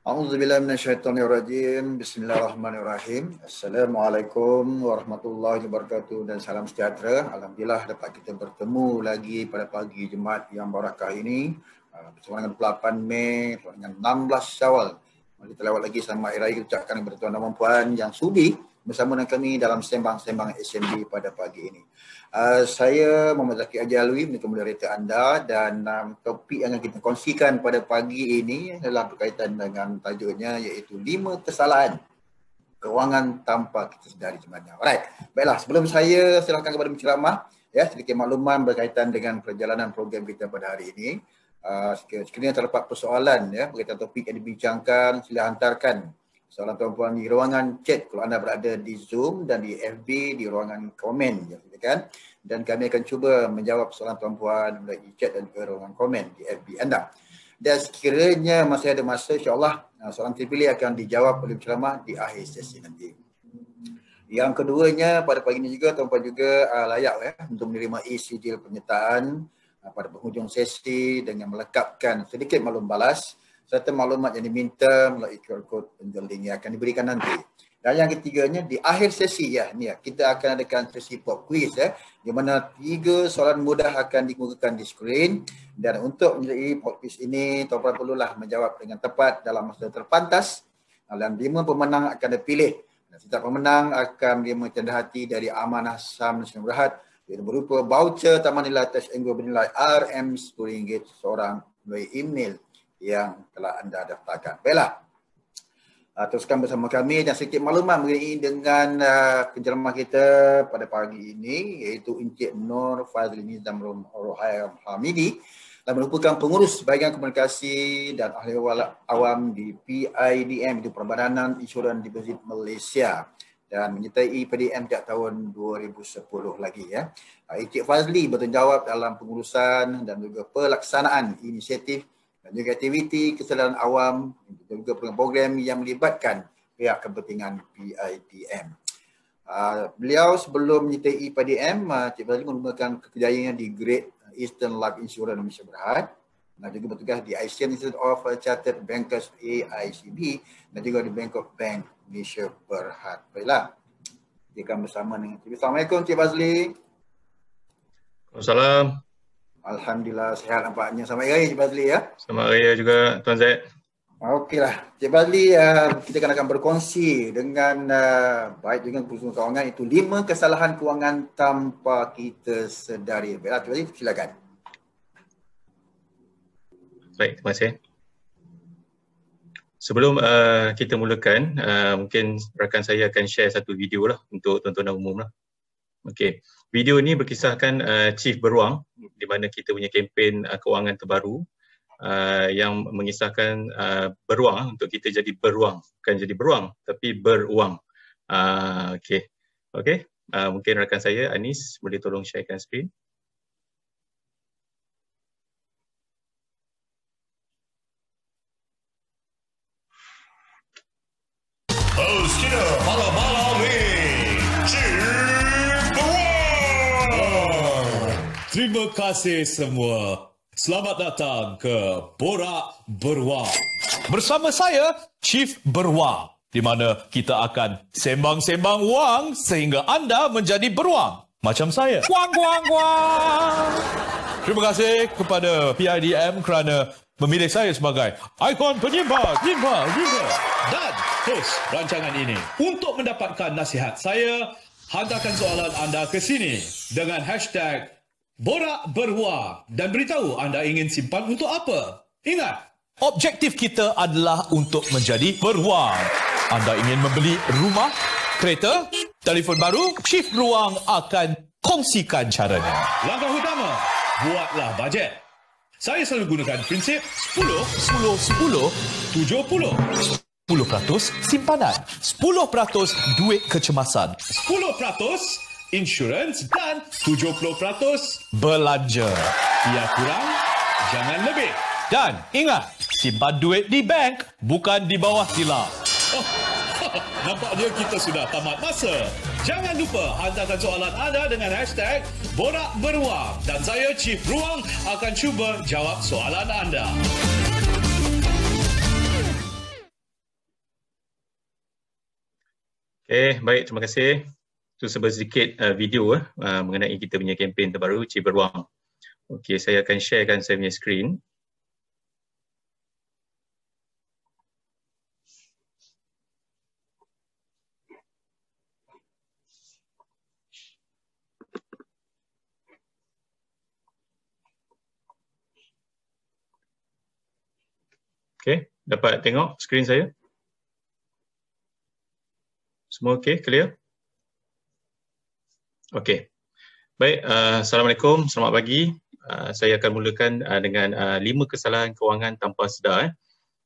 A'udzu billahi minasyaitonir rajim. Bismillahirrahmanirrahim. Assalamualaikum warahmatullahi wabarakatuh dan salam sejahtera. Alhamdulillah dapat kita bertemu lagi pada pagi Jumaat yang barakah ini. Uh, bersama dengan 8 Mei, dengan 16 Syawal. kita lewat lagi sama air raya kita ucapkan kepada tuan dan puan yang sudi bersama dengan kami dalam sembang-sembang SMB pada pagi ini. Uh, saya Muhammad Zaki Ajalwi, menjadi moderator anda dan um, topik yang kita kongsikan pada pagi ini adalah berkaitan dengan tajuknya iaitu lima kesalahan kewangan tanpa kita sedari sebenarnya. Alright. Baiklah, sebelum saya silakan kepada penceramah ya sedikit makluman berkaitan dengan perjalanan program kita pada hari ini. Uh, sekiranya terdapat persoalan ya berkaitan topik yang dibincangkan sila hantarkan Soalan tuan-puan di ruangan chat kalau anda berada di Zoom dan di FB di ruangan komen ya kan dan kami akan cuba menjawab soalan tuan-puan di chat dan juga ruangan komen di FB anda dan sekiranya masih ada masa insyaallah uh, soalan terpilih akan dijawab oleh ceramah di akhir sesi nanti yang keduanya pada pagi ini juga tuan-puan juga uh, layak ya untuk menerima isi penyertaan uh, pada penghujung sesi dengan melekapkan sedikit maklum balas serta maklumat yang diminta melalui QR code yang akan diberikan nanti. Dan yang ketiganya di akhir sesi ya ni ya, kita akan adakan sesi pop quiz ya di mana tiga soalan mudah akan dikemukakan di skrin dan untuk menjadi pop quiz ini tuan-tuan perlulah menjawab dengan tepat dalam masa terpantas dan lima pemenang akan dipilih setiap pemenang akan menerima tanda hati dari Amanah Sam Nasional Berhad yang berupa baucer Taman Nila Tash Enggur bernilai RM10 seorang melalui email yang telah anda daftarkan. Baiklah. Uh, teruskan bersama kami dan sedikit maklumat mengenai dengan uh, ah, penceramah kita pada pagi ini iaitu Encik Nur Fazli Nizam Rohayam Hamidi dan merupakan pengurus bahagian komunikasi dan ahli awam di PIDM itu Perbananan Insurans Deposit Malaysia dan menyertai PDM sejak tahun 2010 lagi ya. Ah, Encik Fazli bertanggungjawab dalam pengurusan dan juga pelaksanaan inisiatif negativiti, kesedaran awam dan juga program program yang melibatkan pihak kepentingan PIPM. Uh, ah, beliau sebelum menyertai PDM, uh, ah, Cik Fazli menggunakan kekerjaannya di Great Eastern Life Insurance Malaysia Berhad dan juga bertugas di Asian Institute of Chartered Bankers AICB dan juga di Bank of Bank Malaysia Berhad. Baiklah, kita akan bersama dengan Cik Assalamualaikum Cik Fazli. Assalamualaikum. Alhamdulillah sehat nampaknya. sama hari Cik Bazli ya. sama hari juga Tuan Zaid. Okeylah. Cik Bazli uh, eh, kita akan akan berkongsi dengan uh, baik dengan pusingan kewangan itu lima kesalahan kewangan tanpa kita sedari. Baiklah Cik Bazli silakan. Baik, terima kasih. Sebelum uh, kita mulakan, uh, mungkin rakan saya akan share satu video lah untuk tontonan umum lah. Okey, video ini berkisahkan uh, Chief Beruang di mana kita punya kempen uh, kewangan terbaru uh, yang mengisahkan uh, beruang untuk kita jadi beruang, bukan jadi beruang tapi beruang. Uh, Okey. Okey, uh, mungkin rakan saya Anis boleh tolong sharekan screen. Terima kasih semua. Selamat datang ke Borak Berwa. Bersama saya, Chief Berwa. Di mana kita akan sembang-sembang wang sehingga anda menjadi beruang. Macam saya. Wang, wang, wang. Terima kasih kepada PIDM kerana memilih saya sebagai ikon penyimbang. Penyimbang, juga Dan host rancangan ini. Untuk mendapatkan nasihat saya, hantarkan soalan anda ke sini dengan hashtag Borak Berhua dan beritahu anda ingin simpan untuk apa. Ingat, objektif kita adalah untuk menjadi berhua. Anda ingin membeli rumah, kereta, telefon baru, Chief Ruang akan kongsikan caranya. Langkah utama, buatlah bajet. Saya selalu gunakan prinsip 10, 10, 10, 70. 10% simpanan, 10% duit kecemasan, 10% insurance dan 70% belanja. Ia kurang, jangan lebih. Dan ingat, simpan duit di bank, bukan di bawah sila Oh, nampaknya kita sudah tamat masa. Jangan lupa hantarkan soalan anda dengan hashtag Borak Beruang. Dan saya, Chief Ruang, akan cuba jawab soalan anda. Eh, baik. Terima kasih tu sebab sedikit uh, video eh, uh, mengenai kita punya kempen terbaru Ciberuang. Okey, saya akan sharekan saya punya screen. Okey, dapat tengok screen saya? Semua okey, clear? Okey. Baik, uh, Assalamualaikum, selamat pagi. Uh, saya akan mulakan uh, dengan uh, lima kesalahan kewangan tanpa sedar. Eh.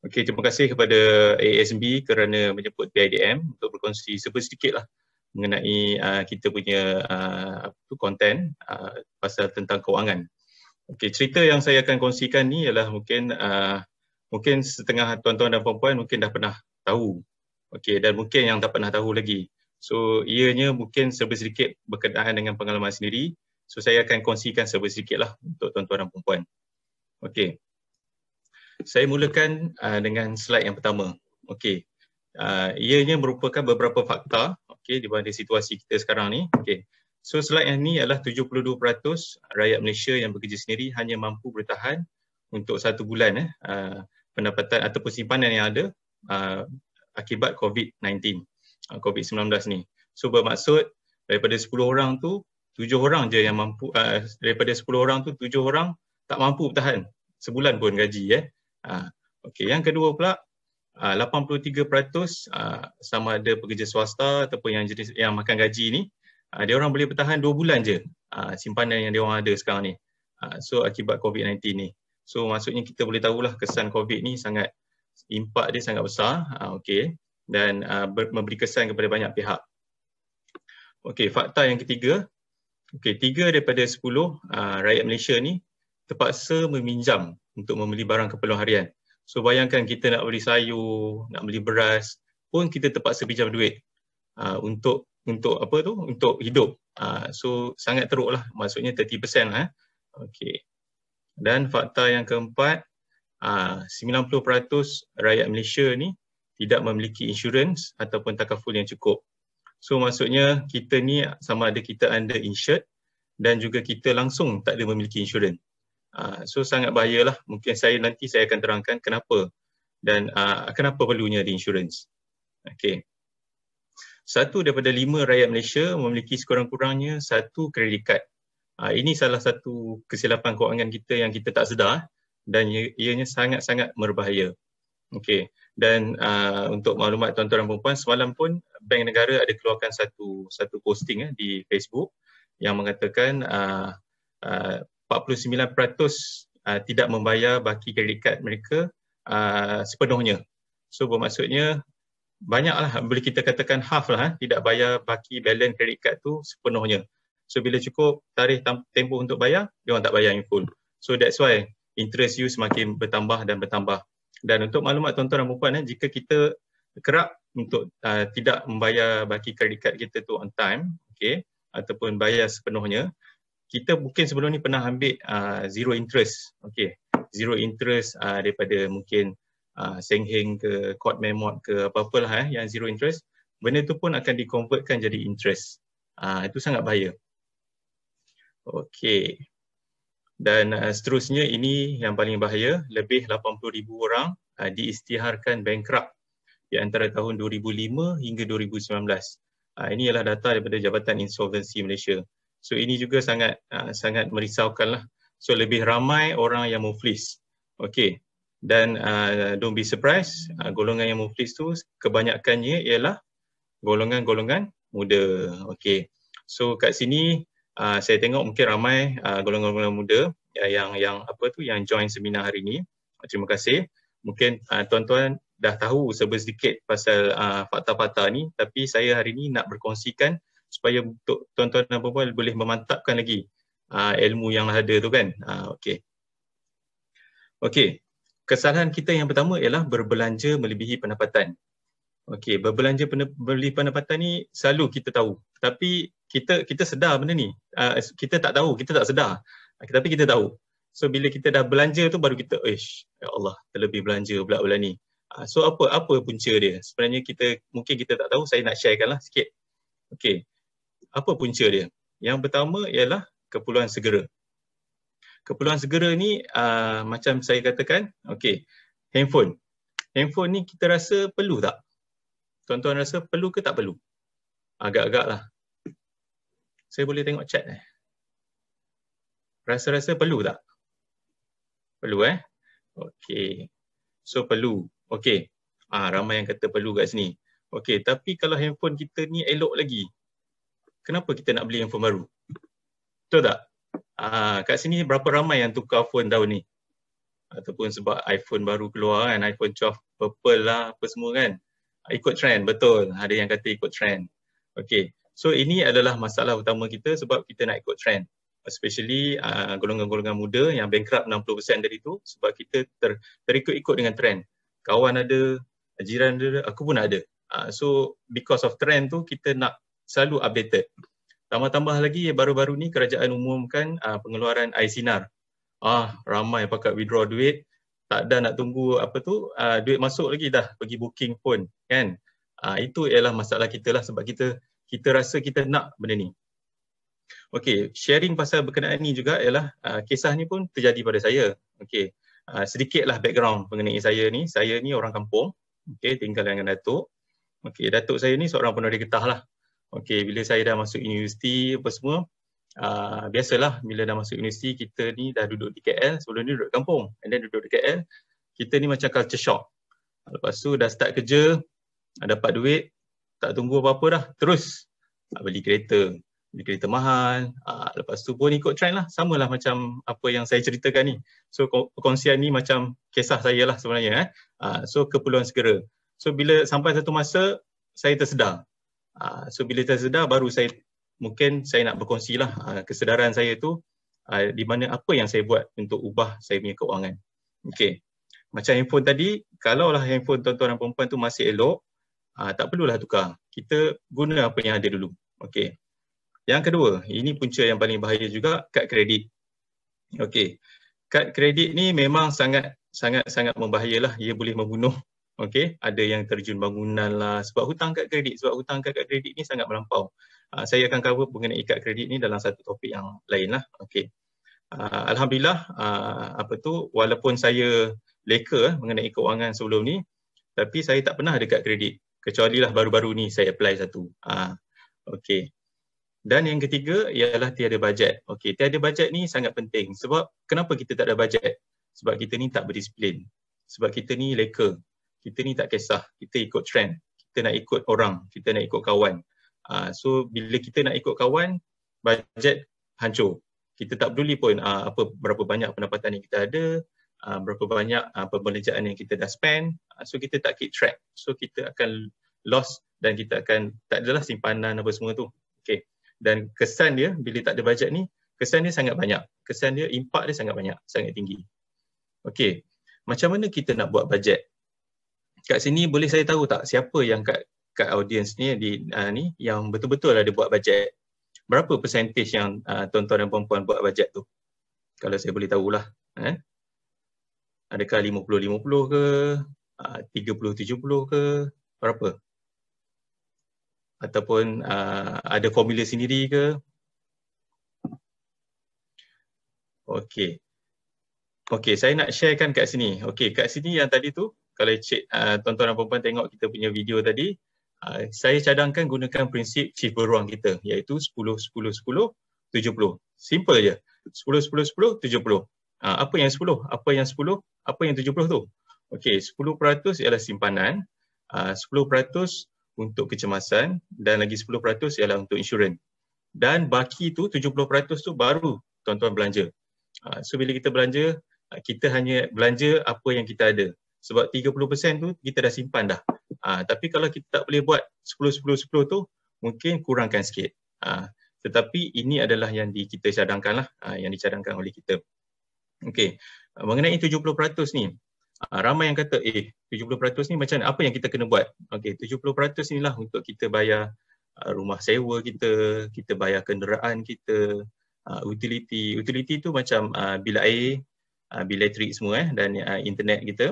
Okey, terima kasih kepada ASB kerana menyebut BIDM untuk berkongsi sedikit lah mengenai uh, kita punya uh, konten uh, pasal tentang kewangan. Okey, cerita yang saya akan kongsikan ni ialah mungkin uh, mungkin setengah tuan-tuan dan puan-puan mungkin dah pernah tahu. Okey, dan mungkin yang tak pernah tahu lagi. So ianya mungkin serba sedikit berkenaan dengan pengalaman sendiri. So saya akan kongsikan serba sedikit lah untuk tuan-tuan dan perempuan. Okey. Saya mulakan uh, dengan slide yang pertama. Okay, Uh, ianya merupakan beberapa fakta Okay, di mana situasi kita sekarang ni. Okay, So slide yang ni adalah 72% rakyat Malaysia yang bekerja sendiri hanya mampu bertahan untuk satu bulan eh, uh, pendapatan ataupun simpanan yang ada uh, akibat COVID-19 uh, ah, COVID-19 ni. So bermaksud daripada 10 orang tu, 7 orang je yang mampu, uh, daripada 10 orang tu, 7 orang tak mampu bertahan sebulan pun gaji. Eh. Uh, ah, okay. Yang kedua pula, uh, 83% uh, sama ada pekerja swasta ataupun yang jenis yang makan gaji ni, uh, dia orang boleh bertahan 2 bulan je uh, simpanan yang dia orang ada sekarang ni. Uh, so akibat COVID-19 ni. So maksudnya kita boleh tahulah kesan COVID ni sangat impak dia sangat besar. Uh, okay dan uh, memberi kesan kepada banyak pihak. Okey, fakta yang ketiga. Okey, tiga daripada sepuluh uh, rakyat Malaysia ni terpaksa meminjam untuk membeli barang keperluan harian. So bayangkan kita nak beli sayur, nak beli beras pun kita terpaksa pinjam duit aa, uh, untuk untuk apa tu? Untuk hidup. Aa, uh, so sangat teruk lah. Maksudnya 30% lah. Eh. Okey. Dan fakta yang keempat, aa, 90% rakyat Malaysia ni tidak memiliki insurans ataupun takaful yang cukup. So maksudnya kita ni sama ada kita under insured dan juga kita langsung tak ada memiliki insurans. Ah, so sangat bahayalah. Mungkin saya nanti saya akan terangkan kenapa dan ah, kenapa perlunya di insurans. Okay. Satu daripada lima rakyat Malaysia memiliki sekurang-kurangnya satu kredit kad. Ah, ini salah satu kesilapan kewangan kita yang kita tak sedar dan ianya sangat-sangat berbahaya. Okay dan uh, untuk maklumat tuan-tuan dan perempuan semalam pun Bank Negara ada keluarkan satu satu posting eh, di Facebook yang mengatakan uh, uh, 49% uh, tidak membayar baki kredit kad mereka uh, sepenuhnya. So bermaksudnya banyaklah boleh kita katakan half lah eh, tidak bayar baki balance kredit kad tu sepenuhnya. So bila cukup tarikh tempoh untuk bayar, dia orang tak bayar yang full. So that's why interest you semakin bertambah dan bertambah. Dan untuk maklumat tuan-tuan dan puan eh, jika kita kerap untuk uh, tidak membayar baki kredit kad kita tu on time, okay, ataupun bayar sepenuhnya, kita mungkin sebelum ni pernah ambil uh, zero interest, okay, zero interest uh, daripada mungkin uh, Seng Heng ke Court Memot ke apa-apa eh, yang zero interest, benda tu pun akan dikonvertkan jadi interest. Uh, itu sangat bahaya. Okay dan uh, seterusnya ini yang paling bahaya lebih 80,000 orang uh, diisytiharkan bankrupt di antara tahun 2005 hingga 2019. Uh, ini ialah data daripada Jabatan Insolvensi Malaysia. So ini juga sangat uh, sangat merisaukan lah. So lebih ramai orang yang muflis. Okay. Dan uh, don't be surprised, uh, golongan yang muflis tu kebanyakannya ialah golongan-golongan muda. Okay. So kat sini uh, saya tengok mungkin ramai ah, golongan-golongan uh, muda uh, yang yang apa tu yang join seminar hari ini. Terima kasih. Mungkin uh, tuan-tuan dah tahu sedikit pasal uh, fakta-fakta ni tapi saya hari ini nak berkongsikan supaya untuk tuan-tuan dan puan boleh memantapkan lagi uh, ilmu yang ada tu kan. Uh, okay. Okey. Kesalahan kita yang pertama ialah berbelanja melebihi pendapatan. Okey, berbelanja pen- beli pendapatan ni selalu kita tahu. Tapi kita kita sedar benda ni. Uh, kita tak tahu, kita tak sedar. Uh, tapi kita tahu. So bila kita dah belanja tu baru kita, "Ish, ya Allah, terlebih belanja pula bulan ni." Uh, so apa apa punca dia? Sebenarnya kita mungkin kita tak tahu, saya nak sharekanlah sikit. Okey. Apa punca dia? Yang pertama ialah keperluan segera. Keperluan segera ni uh, macam saya katakan, okey, handphone. Handphone ni kita rasa perlu tak? Tuan-tuan rasa perlu ke tak perlu? Agak-agak lah. Saya boleh tengok chat eh. Rasa-rasa perlu tak? Perlu eh? Okay. So perlu. Okay. Ah, ramai yang kata perlu kat sini. Okay, tapi kalau handphone kita ni elok lagi, kenapa kita nak beli handphone baru? Betul tak? Ah, kat sini berapa ramai yang tukar phone tahun ni? Ataupun sebab iPhone baru keluar kan, iPhone 12 purple lah apa semua kan? Ikut trend, betul. Ada yang kata ikut trend. Okay, So ini adalah masalah utama kita sebab kita nak ikut trend. Especially uh, golongan-golongan muda yang bankrupt 60% dari itu sebab kita ter, terikut-ikut dengan trend. Kawan ada, jiran ada, aku pun ada. Uh, so because of trend tu kita nak selalu updated. Tambah-tambah lagi baru-baru ni kerajaan umumkan uh, pengeluaran iSinar. Ah ramai pakai withdraw duit, tak ada nak tunggu apa tu, uh, duit masuk lagi dah pergi booking pun kan. Uh, itu ialah masalah kita lah sebab kita kita rasa kita nak benda ni. Okey, sharing pasal berkenaan ni juga ialah uh, kisah ni pun terjadi pada saya. Okey, uh, sedikitlah background mengenai saya ni. Saya ni orang kampung, okey, tinggal dengan datuk. Okey, datuk saya ni seorang penari getah lah. Okey, bila saya dah masuk universiti apa semua, Uh, biasalah bila dah masuk universiti kita ni dah duduk di KL sebelum ni duduk di kampung and then duduk di KL kita ni macam culture shock lepas tu dah start kerja dapat duit tak tunggu apa-apa dah terus ah, beli kereta beli kereta mahal ah, lepas tu pun ikut trend lah sama lah macam apa yang saya ceritakan ni so kongsian ni macam kisah saya lah sebenarnya eh. Ah, so keperluan segera so bila sampai satu masa saya tersedar so bila tersedar baru saya mungkin saya nak berkongsi lah kesedaran saya tu di mana apa yang saya buat untuk ubah saya punya keuangan okay. macam handphone tadi kalaulah handphone tuan-tuan dan perempuan tu masih elok Ha, tak perlulah tukar. Kita guna apa yang ada dulu. Okey. Yang kedua, ini punca yang paling bahaya juga, kad kredit. Okey. Kad kredit ni memang sangat sangat sangat membahayalah. Ia boleh membunuh. Okey. Ada yang terjun bangunan lah sebab hutang kad kredit. Sebab hutang kad, kredit ni sangat melampau. Ha, saya akan cover mengenai kad kredit ni dalam satu topik yang lain lah. Okey. Uh, Alhamdulillah, uh, apa tu, walaupun saya leka eh, mengenai kewangan sebelum ni, tapi saya tak pernah ada kad kredit kecuali lah baru-baru ni saya apply satu. Ah, okay. Dan yang ketiga ialah tiada bajet. Okay, tiada bajet ni sangat penting. Sebab kenapa kita tak ada bajet? Sebab kita ni tak berdisiplin. Sebab kita ni leka. Kita ni tak kisah. Kita ikut trend. Kita nak ikut orang. Kita nak ikut kawan. Uh, so bila kita nak ikut kawan, bajet hancur. Kita tak peduli pun uh, apa berapa banyak pendapatan yang kita ada uh, berapa banyak uh, ah, pembelanjaan yang kita dah spend uh, so kita tak keep track so kita akan loss dan kita akan tak adalah simpanan apa semua tu okey dan kesan dia bila tak ada bajet ni kesan dia sangat banyak kesan dia impak dia sangat banyak sangat tinggi okey macam mana kita nak buat bajet kat sini boleh saya tahu tak siapa yang kat kat audiens ni di uh, ni yang betul-betul ada buat bajet berapa percentage yang uh, tuan perempuan buat bajet tu kalau saya boleh tahulah eh adakah 50-50 ke, 30-70 ah, ke, berapa? Ataupun uh, ada formula sendiri ke? Okey. Okey, saya nak sharekan kat sini. Okey, kat sini yang tadi tu, kalau cik, uh, tuan-tuan dan perempuan tengok kita punya video tadi, uh, saya cadangkan gunakan prinsip chief beruang kita iaitu 10-10-10-70. Simple je. 10-10-10-70. Uh, apa yang 10? Apa yang 10? apa yang 70 tu? Okey, 10% ialah simpanan, ah, uh, 10% untuk kecemasan dan lagi 10% ialah untuk insurans. Dan baki tu 70% tu baru tuan-tuan belanja. Uh, so bila kita belanja, uh, kita hanya belanja apa yang kita ada. Sebab 30% tu kita dah simpan dah. Uh, tapi kalau kita tak boleh buat 10-10-10 tu, mungkin kurangkan sikit. Uh, tetapi ini adalah yang di, kita cadangkan lah, uh, yang dicadangkan oleh kita. Okey. Mengenai 70% ni, ah, ramai yang kata eh 70% ni macam apa yang kita kena buat? Okey, 70% inilah untuk kita bayar ah, rumah sewa kita, kita bayar kenderaan kita, utiliti, ah, utiliti tu macam bil air, bil elektrik semua eh dan internet kita.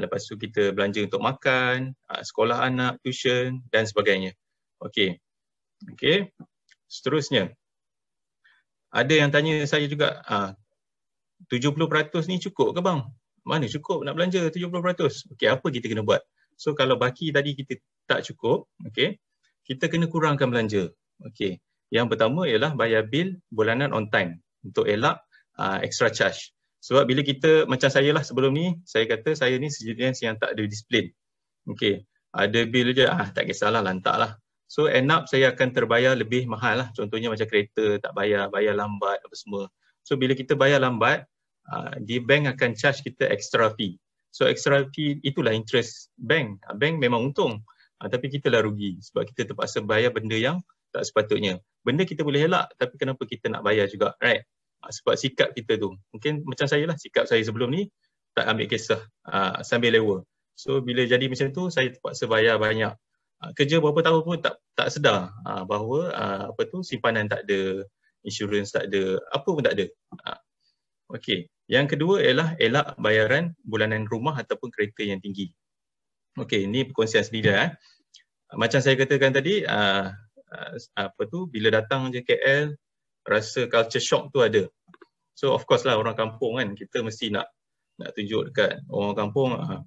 Lepas tu kita belanja untuk makan, sekolah anak, tuition dan sebagainya. Okey. Okey. Seterusnya ada yang tanya saya juga, 70% ni cukup ke bang? Mana cukup nak belanja 70%? Okey, apa kita kena buat? So kalau baki tadi kita tak cukup, okey. Kita kena kurangkan belanja. Okey. Yang pertama ialah bayar bil bulanan on time untuk elak uh, extra charge. Sebab bila kita macam saya lah sebelum ni, saya kata saya ni sejenis yang tak ada disiplin. Okey. Ada bil je ah tak kisahlah lantaklah. So end up saya akan terbayar lebih mahal lah. Contohnya macam kereta tak bayar, bayar lambat apa semua. So bila kita bayar lambat, uh, di bank akan charge kita extra fee. So extra fee itulah interest bank. Uh, bank memang untung uh, tapi kita lah rugi sebab kita terpaksa bayar benda yang tak sepatutnya. Benda kita boleh elak tapi kenapa kita nak bayar juga, right? Uh, sebab sikap kita tu. Mungkin macam saya lah sikap saya sebelum ni tak ambil kisah uh, sambil lewa. So bila jadi macam tu saya terpaksa bayar banyak. Uh, kerja berapa tahun pun tak tak sedar uh, bahawa apa tu simpanan tak ada insurans tak ada, apa pun tak ada. Ha. Okey. Yang kedua ialah elak bayaran bulanan rumah ataupun kereta yang tinggi. Okey, ini perkongsian sendiri lah, eh. Macam saya katakan tadi, uh, apa tu bila datang je KL rasa culture shock tu ada. So of course lah orang kampung kan kita mesti nak nak tunjuk dekat orang kampung uh,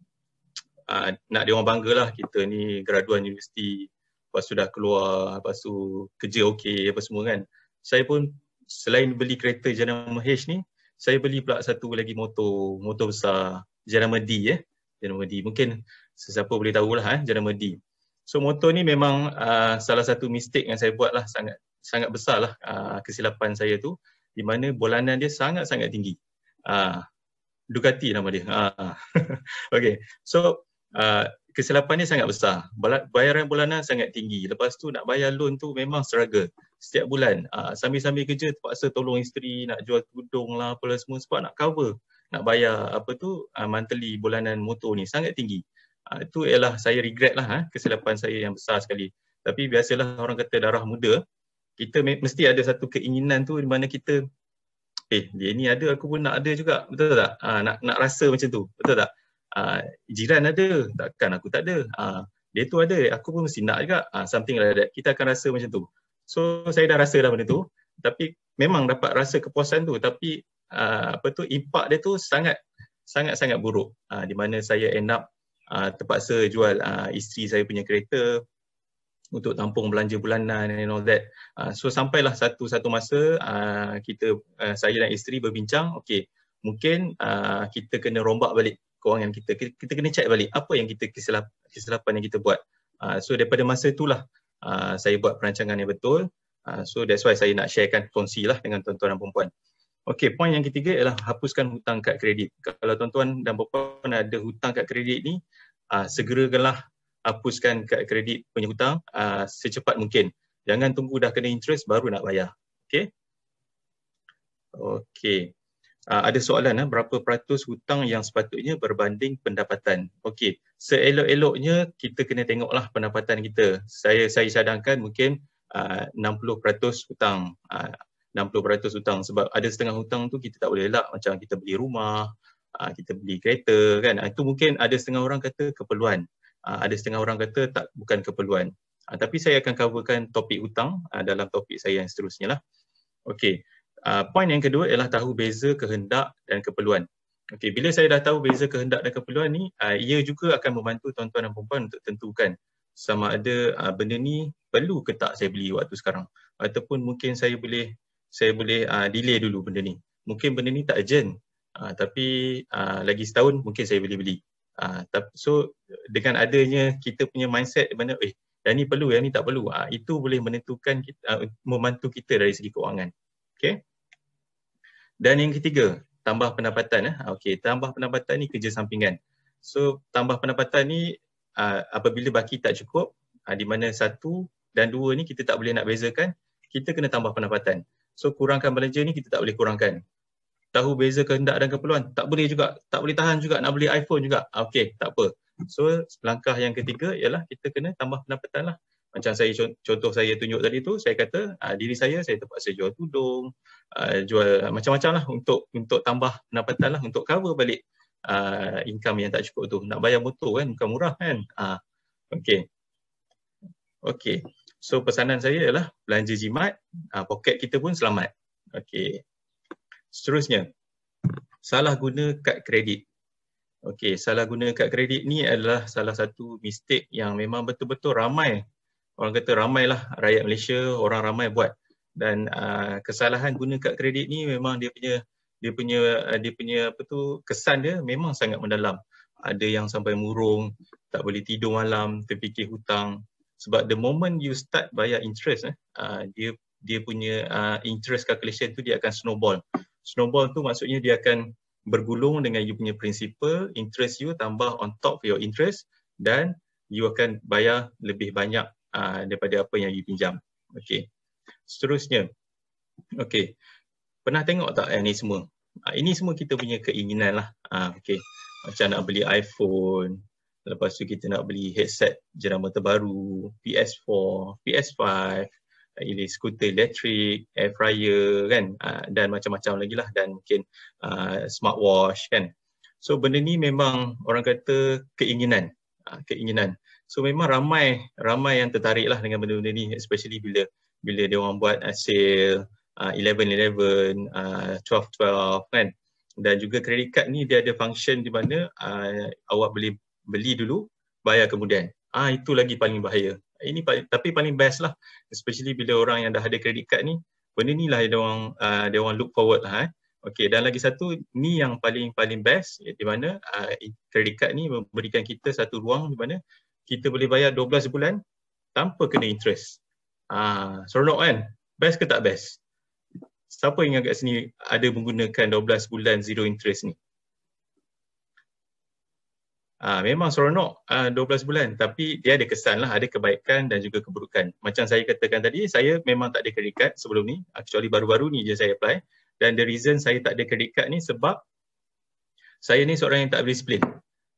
uh, nak dia orang banggalah kita ni graduan universiti lepas tu dah keluar lepas tu kerja okey apa semua kan saya pun selain beli kereta jenama H ni, saya beli pula satu lagi motor, motor besar jenama D ya. Eh. Jenama D. Mungkin sesiapa boleh tahulah eh, jenama D. So motor ni memang uh, salah satu mistake yang saya buat lah sangat sangat besar lah uh, kesilapan saya tu di mana bolanan dia sangat-sangat tinggi. Uh, Ducati nama dia. Uh, okay. So uh, kesilapan ni sangat besar. Bayaran bulanan sangat tinggi. Lepas tu nak bayar loan tu memang struggle setiap bulan uh, sambil-sambil kerja terpaksa tolong isteri nak jual tudung lah apa lah semua sebab nak cover nak bayar apa tu uh, monthly bulanan motor ni sangat tinggi uh, itu ialah saya regret lah uh, kesilapan saya yang besar sekali tapi biasalah orang kata darah muda kita mesti ada satu keinginan tu di mana kita eh dia ni ada aku pun nak ada juga betul tak uh, nak nak rasa macam tu betul tak uh, jiran ada takkan aku tak ada uh, dia tu ada aku pun mesti nak juga uh, something like that kita akan rasa macam tu So saya dah rasa dah benda tu tapi memang dapat rasa kepuasan tu tapi uh, apa tu impak dia tu sangat sangat sangat buruk uh, di mana saya end up uh, terpaksa jual uh, isteri saya punya kereta untuk tampung belanja bulanan and all that. Uh, so sampailah satu-satu masa uh, kita uh, saya dan isteri berbincang okey mungkin uh, kita kena rombak balik kewangan kita. kita kita kena check balik apa yang kita kesilap, kesilapan yang kita buat. Uh, so daripada masa itulah uh, Ah, saya buat perancangan yang betul. Uh, so that's why saya nak sharekan kongsi lah dengan tuan-tuan dan perempuan. Okay, poin yang ketiga ialah hapuskan hutang kad kredit. Kalau tuan-tuan dan perempuan ada hutang kad kredit ni, uh, ah, segeralah hapuskan kad kredit punya hutang uh, secepat mungkin. Jangan tunggu dah kena interest baru nak bayar. Okay? Okay. Ah, ada soalan eh, berapa peratus hutang yang sepatutnya berbanding pendapatan. Okey, seelok-eloknya kita kena tengoklah pendapatan kita. Saya saya cadangkan mungkin ah, uh, 60% hutang. Uh, 60% hutang sebab ada setengah hutang tu kita tak boleh elak macam kita beli rumah, uh, kita beli kereta kan. Itu mungkin ada setengah orang kata keperluan. Uh, ada setengah orang kata tak bukan keperluan. Uh, tapi saya akan coverkan topik hutang uh, dalam topik saya yang seterusnya lah. Okey. Uh, ah, Poin yang kedua ialah tahu beza kehendak dan keperluan. Okey, bila saya dah tahu beza kehendak dan keperluan ni, uh, ia juga akan membantu tuan-tuan dan perempuan untuk tentukan sama ada uh, benda ni perlu ke tak saya beli waktu sekarang ataupun mungkin saya boleh saya boleh uh, delay dulu benda ni. Mungkin benda ni tak urgent uh, tapi uh, lagi setahun mungkin saya boleh beli. Uh, so dengan adanya kita punya mindset mana eh yang ni perlu yang ni tak perlu uh, itu boleh menentukan kita uh, membantu kita dari segi kewangan. Okay. Dan yang ketiga, tambah pendapatan. Eh. Ah, okay, tambah pendapatan ni kerja sampingan. So, tambah pendapatan ni uh, apabila baki tak cukup, uh, di mana satu dan dua ni kita tak boleh nak bezakan, kita kena tambah pendapatan. So, kurangkan belanja ni kita tak boleh kurangkan. Tahu beza kehendak dan keperluan, tak boleh juga. Tak boleh tahan juga nak beli iPhone juga. Okay, tak apa. So, langkah yang ketiga ialah kita kena tambah pendapatan lah. Macam saya contoh saya tunjuk tadi tu, saya kata uh, diri saya saya terpaksa jual tudung, uh, jual ah, macam-macam lah untuk untuk tambah pendapatan lah untuk cover balik uh, income yang tak cukup tu. Nak bayar motor kan, bukan murah kan. Uh, okay. Okay. So pesanan saya ialah belanja jimat, uh, poket kita pun selamat. Okay. Seterusnya, salah guna kad kredit. Okay, salah guna kad kredit ni adalah salah satu mistake yang memang betul-betul ramai orang kata ramailah rakyat Malaysia, orang ramai buat dan uh, kesalahan guna kad kredit ni memang dia punya dia punya uh, dia punya apa tu kesan dia memang sangat mendalam. Ada yang sampai murung, tak boleh tidur malam, terfikir hutang sebab the moment you start bayar interest eh, uh, dia dia punya uh, interest calculation tu dia akan snowball. Snowball tu maksudnya dia akan bergulung dengan you punya principal, interest you tambah on top your interest dan you akan bayar lebih banyak Ah, daripada apa yang you pinjam. Okey. Seterusnya. Okey. Pernah tengok tak yang eh, ni semua? Uh, ini semua kita punya keinginan lah. Uh, Okey. Macam nak beli iPhone. Lepas tu kita nak beli headset jenama terbaru, PS4, PS5, ini skuter elektrik, air fryer kan dan macam-macam lagi lah dan mungkin uh, smartwatch kan. So benda ni memang orang kata keinginan, uh, keinginan. So memang ramai ramai yang tertarik lah dengan benda-benda ni especially bila bila dia orang buat hasil uh, 11-11, uh, 12-12 uh, kan. Dan juga credit card ni dia ada function di mana uh, awak boleh beli dulu, bayar kemudian. Ah uh, itu lagi paling bahaya. Ini tapi paling best lah especially bila orang yang dah ada credit card ni benda ni lah dia orang uh, dia orang look forward lah eh. Okay, dan lagi satu ni yang paling paling best eh, di mana uh, credit card ni memberikan kita satu ruang di mana kita boleh bayar 12 bulan tanpa kena interest. Ah, seronok kan? Best ke tak best? Siapa yang agak sini ada menggunakan 12 bulan zero interest ni? Ah, memang seronok ah, 12 bulan tapi dia ada kesan lah, ada kebaikan dan juga keburukan. Macam saya katakan tadi, saya memang tak ada credit card sebelum ni. Actually baru-baru ni je saya apply. Dan the reason saya tak ada credit card ni sebab saya ni seorang yang tak berdisiplin.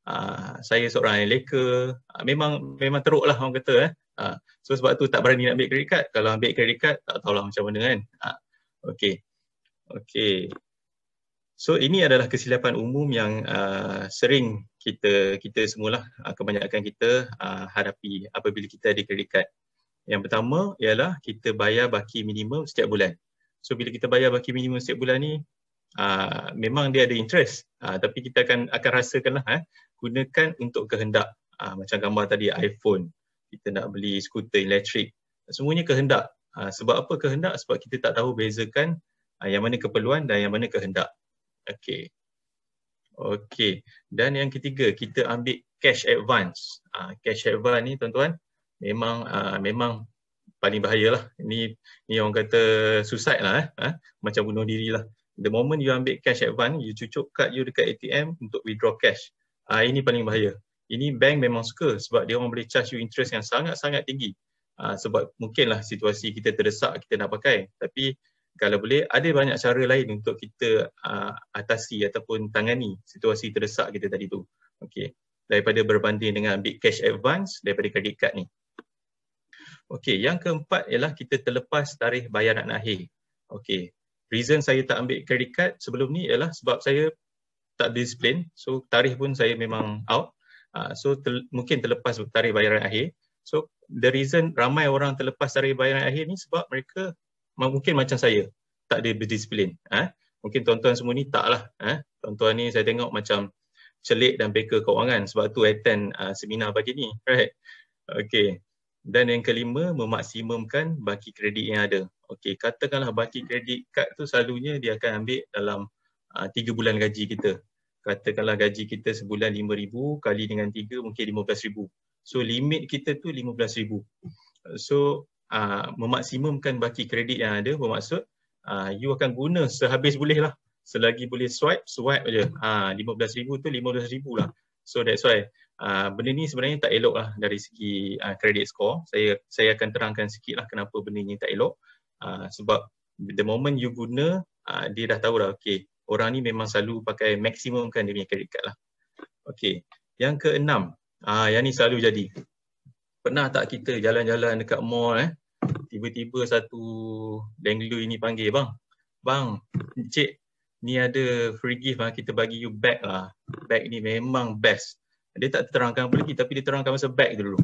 Ah, saya seorang yang leka uh, memang memang teruk lah orang kata eh. Uh, so sebab tu tak berani nak ambil credit card kalau ambil credit card tak tahulah macam mana kan uh, okay. okay so ini adalah kesilapan umum yang uh, sering kita kita semulah uh, kebanyakan kita uh, hadapi apabila kita ada credit card yang pertama ialah kita bayar baki minimum setiap bulan so bila kita bayar baki minimum setiap bulan ni Uh, memang dia ada interest uh, tapi kita akan akan rasakanlah eh gunakan untuk kehendak uh, macam gambar tadi iPhone kita nak beli skuter elektrik semuanya kehendak uh, sebab apa kehendak sebab kita tak tahu bezakan uh, yang mana keperluan dan yang mana kehendak okey okey dan yang ketiga kita ambil cash advance uh, cash advance ni tuan-tuan memang uh, memang paling bahayalah ni ni orang kata suicide lah eh uh, macam bunuh dirilah the moment you ambil cash advance you cucuk kad you dekat ATM untuk withdraw cash Uh, ini paling bahaya. Ini bank memang suka sebab dia orang boleh charge you interest yang sangat-sangat tinggi. Uh, sebab mungkinlah situasi kita terdesak kita nak pakai. Tapi kalau boleh ada banyak cara lain untuk kita uh, atasi ataupun tangani situasi terdesak kita tadi tu. Okey. Daripada berbanding dengan big cash advance daripada kredit card ni. Okey, yang keempat ialah kita terlepas tarikh bayaran akhir. Okey. Reason saya tak ambil kredit card sebelum ni ialah sebab saya tak disiplin. So tarikh pun saya memang out. Uh, so ter- mungkin terlepas tarikh bayaran akhir. So the reason ramai orang terlepas tarikh bayaran akhir ni sebab mereka mungkin macam saya tak ada disiplin. Eh? Ah, mungkin tuan-tuan semua ni tak lah. Eh? Tuan-tuan ni saya tengok macam celik dan beka kewangan sebab tu attend uh, seminar pagi ni. Right? Okay. Dan yang kelima, memaksimumkan baki kredit yang ada. Okay, katakanlah baki kredit kad tu selalunya dia akan ambil dalam uh, 3 bulan gaji kita katakanlah gaji kita sebulan 5000 kali dengan 3 mungkin 15000 so limit kita tu 15000 so uh, memaksimumkan baki kredit yang ada bermaksud uh, you akan guna sehabis boleh lah selagi boleh swipe swipe aje ha uh, 15000 tu 15000 lah so that's why uh, benda ni sebenarnya tak elok lah dari segi uh, credit score saya saya akan terangkan sikit lah kenapa benda ni tak elok uh, sebab the moment you guna uh, dia dah tahu dah okay orang ni memang selalu pakai maksimumkan dia punya credit card lah. Okay. Yang keenam, ah yang ni selalu jadi. Pernah tak kita jalan-jalan dekat mall eh, tiba-tiba satu dangler ini panggil, bang, bang, cik, ni ada free gift lah, kita bagi you bag lah. Bag ni memang best. Dia tak terangkan apa lagi tapi dia terangkan masa bag dulu.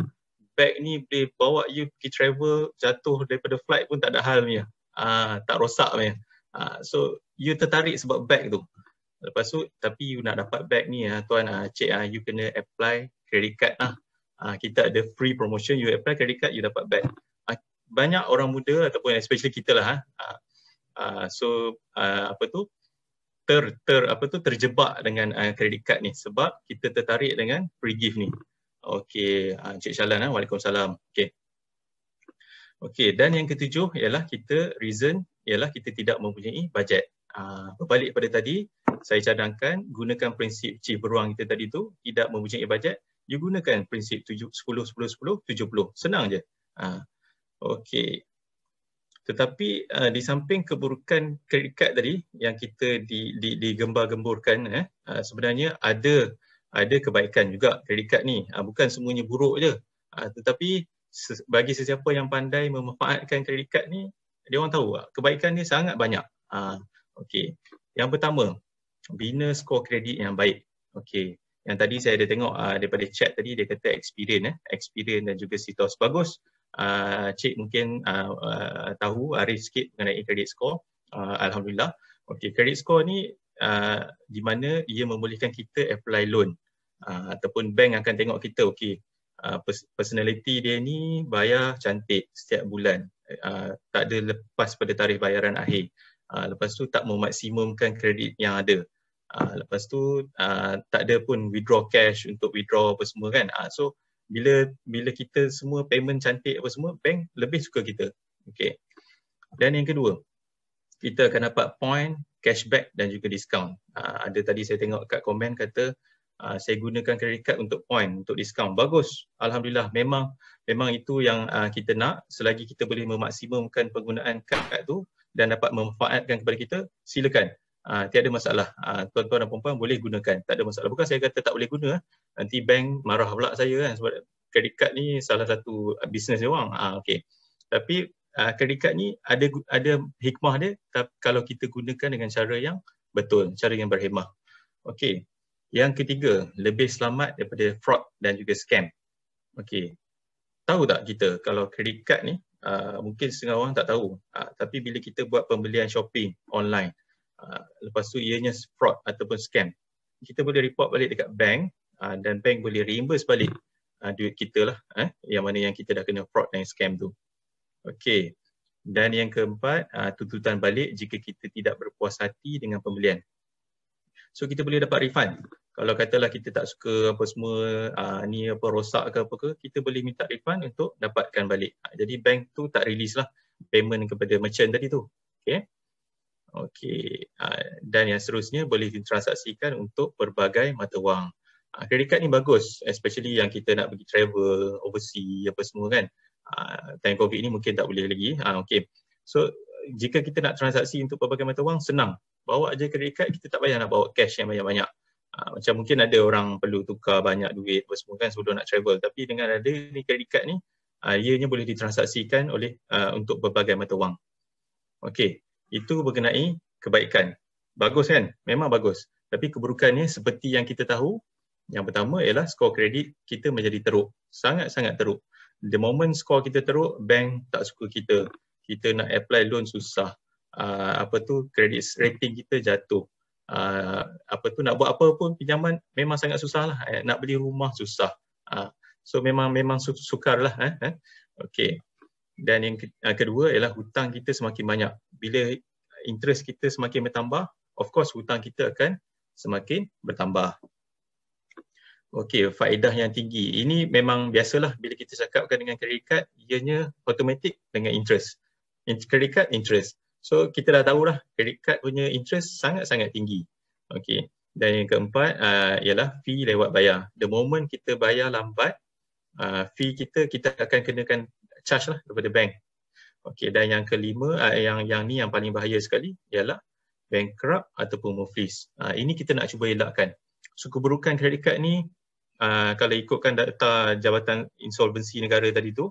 Bag ni boleh bawa you pergi travel, jatuh daripada flight pun tak ada hal punya. Ah, tak rosak punya. Ha, so you tertarik sebab bag tu. Lepas tu tapi you nak dapat bag ni ah tuan ah cik ah you kena apply credit card lah. Ah kita ada free promotion you apply credit card you dapat bag. Ah, banyak orang muda ataupun especially kita lah ah. ah, ah so ah, apa tu ter ter apa tu terjebak dengan ah, credit card ni sebab kita tertarik dengan free gift ni. Okey, ah, Cik Shalan, ah. Waalaikumsalam. Okey. Okey, dan yang ketujuh ialah kita reason ialah kita tidak mempunyai bajet. Ah, berbalik pada tadi, saya cadangkan gunakan prinsip c beruang kita tadi tu tidak mempunyai bajet, you gunakan prinsip 10, 10, 10, 70. Senang je. Ah, okey. Tetapi uh, di samping keburukan kredit kad tadi yang kita di, di, digembar-gemburkan, eh, uh, sebenarnya ada ada kebaikan juga kredit kad ni. Uh, bukan semuanya buruk je. Uh, tetapi bagi sesiapa yang pandai memanfaatkan kredit kad ni, dia orang tahu kebaikan ni sangat banyak. Ha, okay. Yang pertama, bina skor kredit yang baik. Okay. Yang tadi saya ada tengok uh, daripada chat tadi, dia kata experience, eh. experience dan juga situs bagus. Uh, Cik mungkin uh, uh, tahu, arif sikit mengenai kredit score. Uh, Alhamdulillah. Okay, kredit score ni uh, di mana ia membolehkan kita apply loan. Uh, ataupun bank akan tengok kita, okay. Uh, personality dia ni bayar cantik setiap bulan uh, tak ada lepas pada tarikh bayaran akhir. Uh, lepas tu tak memaksimumkan kredit yang ada. Uh, lepas tu uh, tak ada pun withdraw cash untuk withdraw apa semua kan. Uh, so bila bila kita semua payment cantik apa semua bank lebih suka kita. Okay. Dan yang kedua kita akan dapat point cashback dan juga discount. Uh, ada tadi saya tengok kat komen kata uh, saya gunakan credit card untuk point untuk diskaun bagus alhamdulillah memang memang itu yang uh, kita nak selagi kita boleh memaksimumkan penggunaan kad tu dan dapat memanfaatkan kepada kita silakan uh, tiada masalah tuan-tuan dan puan boleh gunakan tak ada masalah bukan saya kata tak boleh guna nanti bank marah pula saya kan sebab credit card ni salah satu bisnes dia orang uh, okey tapi uh, credit card ni ada ada hikmah dia kalau kita gunakan dengan cara yang betul cara yang berhemah okey yang ketiga, lebih selamat daripada fraud dan juga scam. Okey. Tahu tak kita kalau credit card ni, uh, mungkin setengah orang tak tahu. Uh, tapi bila kita buat pembelian shopping online, uh, lepas tu ianya fraud ataupun scam. Kita boleh report balik dekat bank uh, dan bank boleh reimburse balik uh, duit kita lah. Eh, yang mana yang kita dah kena fraud dan scam tu. Okey. Dan yang keempat, uh, tuntutan balik jika kita tidak berpuas hati dengan pembelian. So kita boleh dapat refund. Kalau katalah kita tak suka apa semua uh, ni apa rosak ke apa ke, kita boleh minta refund untuk dapatkan balik. Uh, jadi bank tu tak release lah payment kepada merchant tadi tu. Okay. Okay. Uh, dan yang seterusnya boleh ditransaksikan untuk berbagai mata wang. Uh, credit card ni bagus especially yang kita nak pergi travel, overseas apa semua kan. Uh, time COVID ni mungkin tak boleh lagi. Uh, okay. So jika kita nak transaksi untuk pelbagai mata wang senang bawa aja credit card kita tak payah nak bawa cash yang banyak-banyak ha, macam mungkin ada orang perlu tukar banyak duit apa semua kan sebelum nak travel tapi dengan ada ni credit card ni ha, ianya boleh ditransaksikan oleh ha, untuk pelbagai mata wang okey itu berkenaan kebaikan bagus kan memang bagus tapi keburukannya seperti yang kita tahu yang pertama ialah skor kredit kita menjadi teruk sangat-sangat teruk the moment skor kita teruk bank tak suka kita kita nak apply loan susah uh, apa tu credit rating kita jatuh uh, apa tu nak buat apa pun pinjaman memang sangat susah lah eh. nak beli rumah susah uh, so memang memang su- sukar lah eh. eh. okay dan yang ke- uh, kedua ialah hutang kita semakin banyak bila interest kita semakin bertambah of course hutang kita akan semakin bertambah Okey, faedah yang tinggi. Ini memang biasalah bila kita cakapkan dengan kredit card, ianya automatik dengan interest credit card interest. So kita dah tahu lah credit card punya interest sangat-sangat tinggi. Okay. Dan yang keempat uh, ialah fee lewat bayar. The moment kita bayar lambat, uh, fee kita kita akan kenakan charge lah kepada bank. Okay. dan yang kelima uh, yang yang ni yang paling bahaya sekali ialah bankrupt ataupun muflis. Uh, ini kita nak cuba elakkan. So keburukan kredit card ni uh, kalau ikutkan data Jabatan insolvency Negara tadi tu,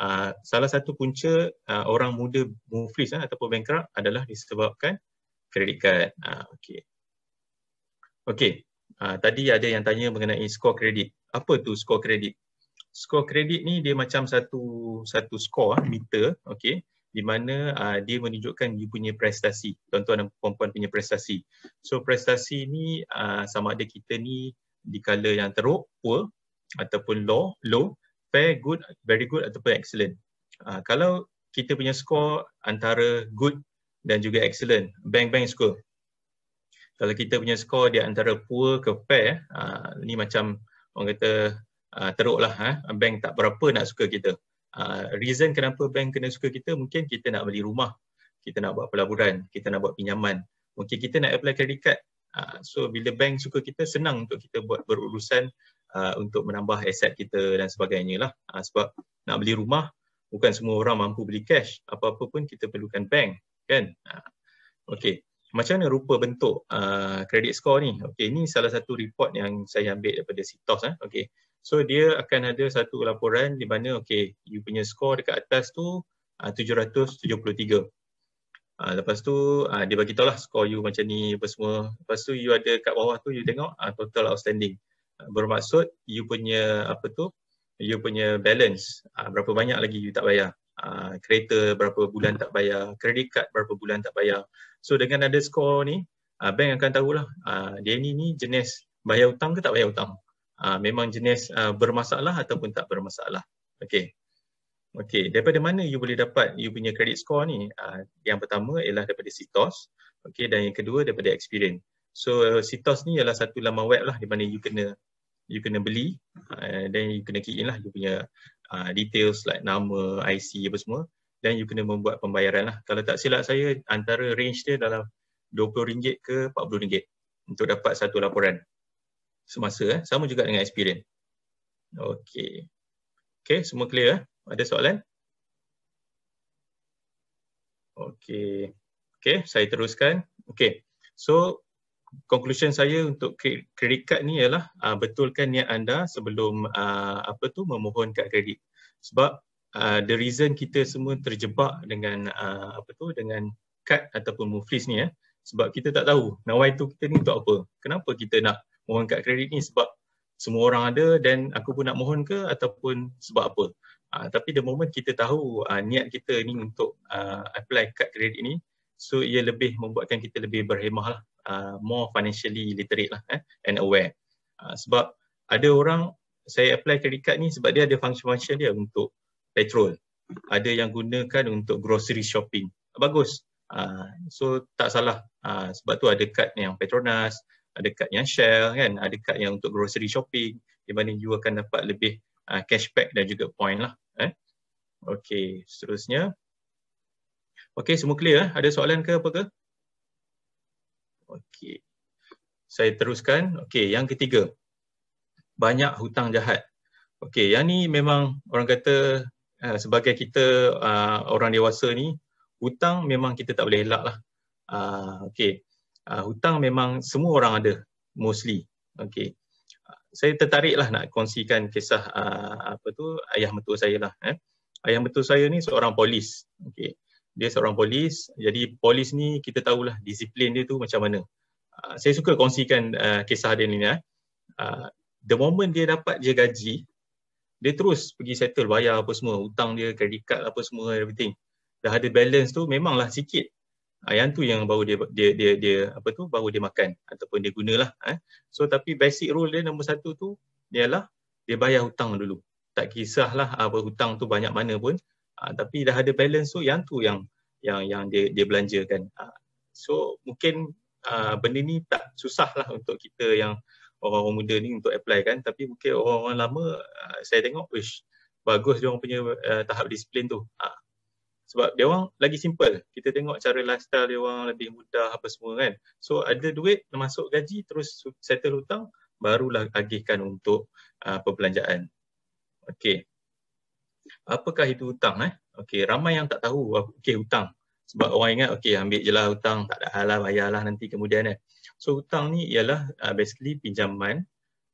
Ah, salah satu punca uh, orang muda muflis uh, ataupun bankrupt adalah disebabkan kredit card. Uh, okay. Okay. Uh, tadi ada yang tanya mengenai skor kredit. Apa tu skor kredit? Skor kredit ni dia macam satu satu skor uh, meter. Okay di mana uh, dia menunjukkan you punya prestasi tuan-tuan dan puan-puan punya prestasi so prestasi ni uh, sama ada kita ni di kala yang teruk poor ataupun low low fair, good, very good ataupun excellent. Uh, kalau kita punya skor antara good dan juga excellent, bank-bank skor. Kalau kita punya skor dia antara poor ke fair, uh, ni macam orang kata uh, teruk lah, eh? bank tak berapa nak suka kita. Uh, reason kenapa bank kena suka kita, mungkin kita nak beli rumah, kita nak buat pelaburan, kita nak buat pinjaman, mungkin kita nak apply credit card. Uh, so bila bank suka kita, senang untuk kita buat berurusan Uh, untuk menambah aset kita dan sebagainya lah. Uh, sebab nak beli rumah, bukan semua orang mampu beli cash. Apa-apa pun kita perlukan bank, kan? Uh, okay, macam mana rupa bentuk kredit uh, score ni? Okay, ni salah satu report yang saya ambil daripada Sitos. Eh? Okay, so dia akan ada satu laporan di mana, okay, you punya score dekat atas tu uh, 773. Uh, lepas tu uh, dia bagi tahu lah skor you macam ni apa semua. Lepas tu you ada kat bawah tu you tengok uh, total outstanding bermaksud you punya apa tu you punya balance uh, berapa banyak lagi you tak bayar uh, kereta berapa bulan tak bayar credit card berapa bulan tak bayar so dengan ada score ni uh, bank akan tahulah uh, dia ni ni jenis bayar hutang ke tak bayar hutang uh, memang jenis uh, bermasalah ataupun tak bermasalah okey okey daripada mana you boleh dapat you punya credit score ni uh, yang pertama ialah daripada sitos okey dan yang kedua daripada experience So, Sitos ni ialah satu laman web lah di mana you kena you kena beli and uh, then you kena key in lah you punya uh, details like nama, IC apa semua then you kena membuat pembayaran lah. Kalau tak silap saya antara range dia dalam RM20 ke RM40 untuk dapat satu laporan semasa eh. Sama juga dengan experience. Okay. Okay semua clear eh. Ada soalan? Okay. Okay saya teruskan. Okay. So conclusion saya untuk kredit card ni ialah uh, betulkan niat anda sebelum uh, apa tu memohon kad kredit sebab uh, the reason kita semua terjebak dengan uh, apa tu dengan kad ataupun muflis ni ya eh, sebab kita tak tahu nawai tu kita ni untuk apa kenapa kita nak mohon kad kredit ni sebab semua orang ada dan aku pun nak mohon ke ataupun sebab apa uh, tapi the moment kita tahu uh, niat kita ni untuk uh, apply kad kredit ni So ia lebih membuatkan kita lebih berhemah lah, uh, more financially literate lah eh, and aware. Uh, sebab ada orang saya apply credit card ni sebab dia ada function-function dia untuk petrol. Ada yang gunakan untuk grocery shopping. Bagus. Uh, so tak salah. Uh, sebab tu ada card yang Petronas, ada card yang Shell kan, ada card yang untuk grocery shopping di mana you akan dapat lebih uh, cashback dan juga point lah. Eh. Okay, seterusnya. Okey, semua clear eh? Ada soalan ke apa ke? Okey. Saya teruskan. Okey, yang ketiga. Banyak hutang jahat. Okey, yang ni memang orang kata uh, sebagai kita uh, orang dewasa ni, hutang memang kita tak boleh elak lah. Uh, ah, okey. Uh, hutang memang semua orang ada mostly. Okey. Saya tertarik lah nak kongsikan kisah uh, apa tu ayah betul saya lah. Eh. Ayah betul saya ni seorang polis. Okey dia seorang polis jadi polis ni kita tahulah disiplin dia tu macam mana uh, saya suka kongsikan uh, kisah dia ni ya. uh, the moment dia dapat dia gaji dia terus pergi settle bayar apa semua hutang dia credit card apa semua everything dah ada balance tu memanglah sikit uh, yang tu yang baru dia, dia dia dia apa tu baru dia makan ataupun dia gunalah eh so tapi basic rule dia nombor satu tu dia lah dia bayar hutang dulu tak kisahlah apa hutang tu banyak mana pun Ha, tapi dah ada balance tu yang tu yang yang yang dia dia belanjakan. Ha, so mungkin ha, benda ni tak susahlah untuk kita yang orang-orang muda ni untuk apply kan tapi mungkin orang-orang lama ha, saya tengok wish bagus dia orang punya uh, tahap disiplin tu. Ha. Sebab dia orang lagi simple. Kita tengok cara lifestyle dia orang lebih mudah apa semua kan. So ada duit masuk gaji terus settle hutang barulah agihkan untuk uh, perbelanjaan. Okay apakah itu hutang eh? Okey, ramai yang tak tahu okey hutang. Sebab orang ingat okey ambil jelah hutang, tak ada hal lah bayarlah nanti kemudian eh. So hutang ni ialah uh, basically pinjaman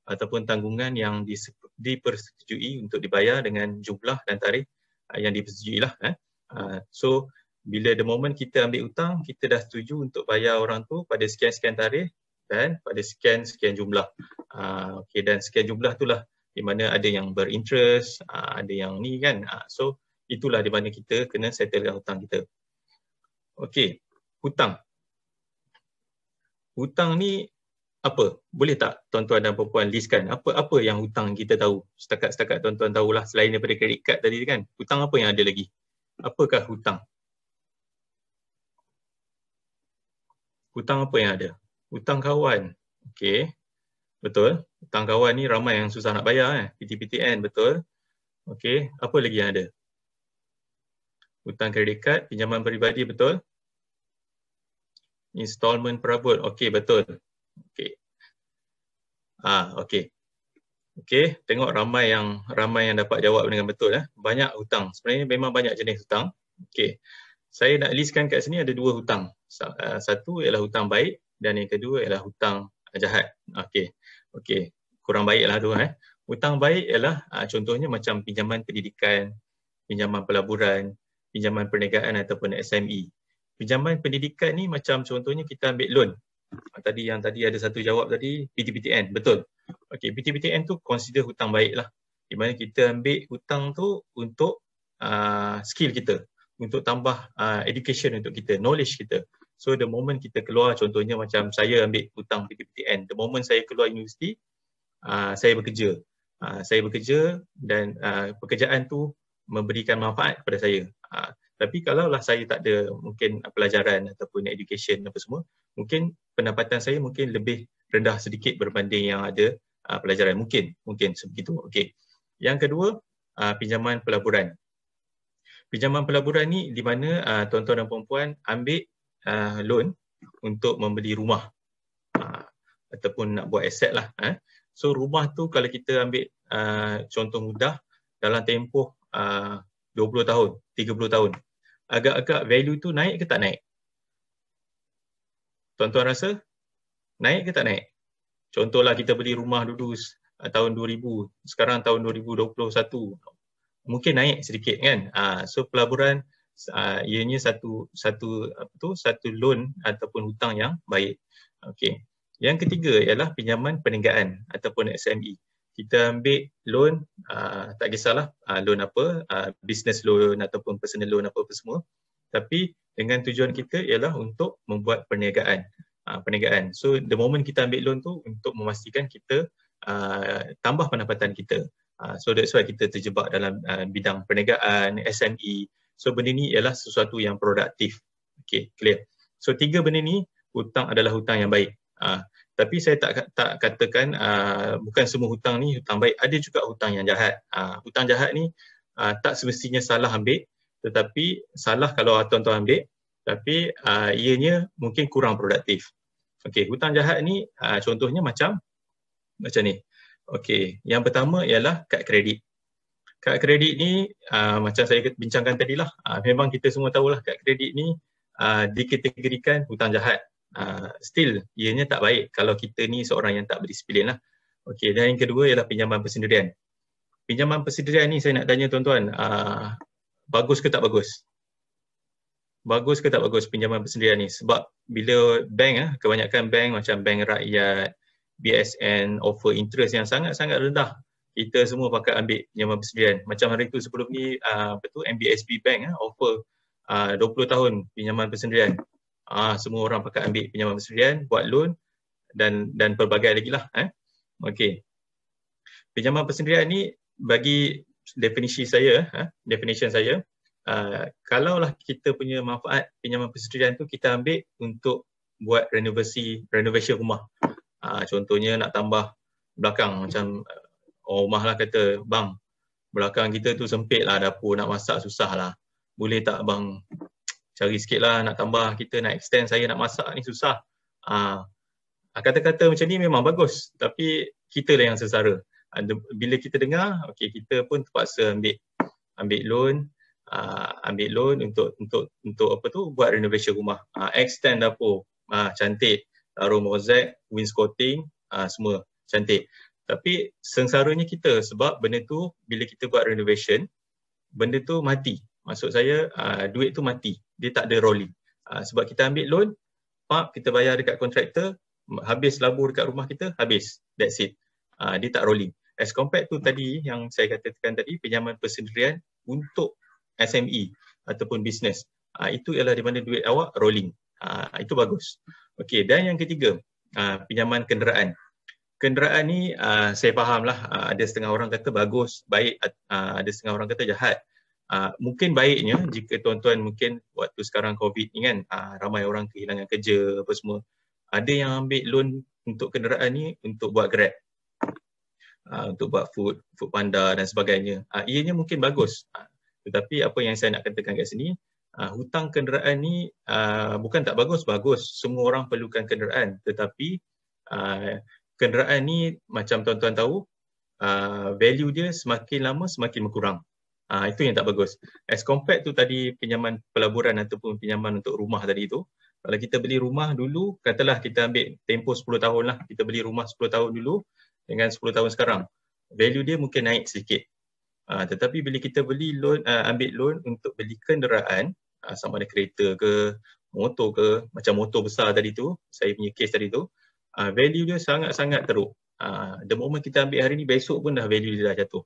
ataupun tanggungan yang dipersetujui untuk dibayar dengan jumlah dan tarikh uh, yang dipersetujui lah. Eh. Uh, so bila the moment kita ambil hutang, kita dah setuju untuk bayar orang tu pada sekian-sekian tarikh dan pada sekian-sekian jumlah. Uh, okay, dan sekian jumlah itulah di mana ada yang berinterest, uh, ada yang ni kan. Uh, so itulah di mana kita kena settlekan hutang kita. Okey, hutang. Hutang ni apa? Boleh tak tuan-tuan dan puan-puan listkan apa-apa yang hutang kita tahu? Setakat-setakat tuan-tuan tahulah selain daripada kredit kad tadi kan. Hutang apa yang ada lagi? Apakah hutang? Hutang apa yang ada? Hutang kawan. Okey. Betul. Hutang kawan ni ramai yang susah nak bayar eh. PTPTN betul. Okey, apa lagi yang ada? Hutang kredit kad, pinjaman peribadi betul. Installment perabot. Okey, betul. Okey. Ah, okey. Okey, tengok ramai yang ramai yang dapat jawab dengan betul eh. Banyak hutang. Sebenarnya memang banyak jenis hutang. Okey. Saya nak listkan kat sini ada dua hutang. Satu ialah hutang baik dan yang kedua ialah hutang jahat. Okey. Okey, kurang baiklah tu eh. Hutang baik ialah uh, contohnya macam pinjaman pendidikan, pinjaman pelaburan, pinjaman perniagaan ataupun SME. Pinjaman pendidikan ni macam contohnya kita ambil loan. Uh, tadi yang tadi ada satu jawab tadi PTPTN, betul. Okey, PTPTN tu consider hutang baik lah. Di mana kita ambil hutang tu untuk uh, skill kita, untuk tambah uh, education untuk kita, knowledge kita. So the moment kita keluar contohnya macam saya ambil hutang PTPTN, the moment saya keluar universiti, uh, saya bekerja. Uh, saya bekerja dan uh, pekerjaan tu memberikan manfaat kepada saya. Uh, tapi lah saya tak ada mungkin pelajaran ataupun education apa semua, mungkin pendapatan saya mungkin lebih rendah sedikit berbanding yang ada uh, pelajaran mungkin mungkin sebegitu. Okey. Yang kedua, uh, pinjaman pelaburan. Pinjaman pelaburan ni di mana uh, tuan-tuan dan puan ambil uh, loan untuk membeli rumah uh, ataupun nak buat aset lah. Eh. So rumah tu kalau kita ambil uh, contoh mudah dalam tempoh uh, 20 tahun, 30 tahun, agak-agak value tu naik ke tak naik? Tuan-tuan rasa naik ke tak naik? Contohlah kita beli rumah dulu uh, tahun 2000, sekarang tahun 2021, mungkin naik sedikit kan? Uh, so pelaburan uh, ianya satu satu apa tu satu loan ataupun hutang yang baik. Okey. Yang ketiga ialah pinjaman peninggaan ataupun SME. Kita ambil loan uh, tak kisahlah uh, loan apa uh, business loan ataupun personal loan apa-apa semua tapi dengan tujuan kita ialah untuk membuat perniagaan. Uh, perniagaan. So the moment kita ambil loan tu untuk memastikan kita uh, tambah pendapatan kita. Uh, so that's why kita terjebak dalam uh, bidang perniagaan, SME So benda ni ialah sesuatu yang produktif. Okay, clear. So tiga benda ni, hutang adalah hutang yang baik. Uh, tapi saya tak tak katakan uh, bukan semua hutang ni hutang baik. Ada juga hutang yang jahat. Uh, hutang jahat ni uh, tak semestinya salah ambil. Tetapi salah kalau tuan-tuan ambil. Tapi uh, ianya mungkin kurang produktif. Okay, hutang jahat ni uh, contohnya macam macam ni. Okay, yang pertama ialah kad kredit kad kredit ni uh, macam saya bincangkan tadi lah uh, ah, memang kita semua tahu lah kad kredit ni uh, dikategorikan hutang jahat uh, still ianya tak baik kalau kita ni seorang yang tak berdisiplin lah okay, dan yang kedua ialah pinjaman persendirian pinjaman persendirian ni saya nak tanya tuan-tuan uh, bagus ke tak bagus? bagus ke tak bagus pinjaman persendirian ni sebab bila bank ah kebanyakan bank macam bank rakyat BSN offer interest yang sangat-sangat rendah kita semua pakai ambil nyaman persediaan. Macam hari tu sebelum ni uh, apa tu MBSB Bank uh, offer ah, uh, 20 tahun pinjaman persendirian. Uh, semua orang pakai ambil pinjaman persendirian, buat loan dan dan pelbagai lagi lah. Eh. Okay. Pinjaman persendirian ni bagi definisi saya, uh, definition saya, uh, kalaulah kita punya manfaat pinjaman persendirian tu kita ambil untuk buat renovasi renovasi rumah. Uh, contohnya nak tambah belakang macam uh, rumah oh, lah kata, bang, belakang kita tu sempit lah dapur nak masak susah lah. Boleh tak bang cari sikit lah nak tambah kita nak extend saya nak masak ni susah. Ha, kata-kata macam ni memang bagus tapi kita lah yang sesara. Ah, bila kita dengar, okay, kita pun terpaksa ambil ambil loan Uh, ambil loan untuk untuk untuk apa tu buat renovation rumah uh, extend dapur uh, cantik taruh mozaik wind coating uh, semua cantik tapi sengsaranya kita sebab benda tu bila kita buat renovation benda tu mati maksud saya uh, duit tu mati dia tak ada rolling uh, sebab kita ambil loan pak kita bayar dekat kontraktor habis labur dekat rumah kita habis that's it uh, dia tak rolling as compared tu tadi yang saya katakan tadi pinjaman persendirian untuk SME ataupun bisnes uh, itu ialah di mana duit awak rolling uh, itu bagus okey dan yang ketiga uh, pinjaman kenderaan kenderaan ni uh, saya faham lah uh, ah, ada setengah orang kata bagus, baik, uh, ada setengah orang kata jahat. Uh, mungkin baiknya jika tuan-tuan mungkin waktu sekarang COVID ni kan uh, ramai orang kehilangan kerja apa semua. Ada yang ambil loan untuk kenderaan ni untuk buat grab. Uh, untuk buat food, food panda dan sebagainya. Uh, ianya mungkin bagus. Uh, tetapi apa yang saya nak katakan kat sini, uh, hutang kenderaan ni uh, bukan tak bagus, bagus. Semua orang perlukan kenderaan. Tetapi uh, kenderaan ni macam tuan-tuan tahu uh, value dia semakin lama semakin berkurang. Uh, itu yang tak bagus. As compared tu tadi pinjaman pelaburan ataupun pinjaman untuk rumah tadi tu. Kalau kita beli rumah dulu, katalah kita ambil tempoh 10 tahun lah. Kita beli rumah 10 tahun dulu dengan 10 tahun sekarang. Value dia mungkin naik sedikit. Uh, tetapi bila kita beli loan, uh, ambil loan untuk beli kenderaan, uh, sama ada kereta ke, motor ke, macam motor besar tadi tu, saya punya case tadi tu, uh, value dia sangat-sangat teruk. Uh, the moment kita ambil hari ni, besok pun dah value dia dah jatuh.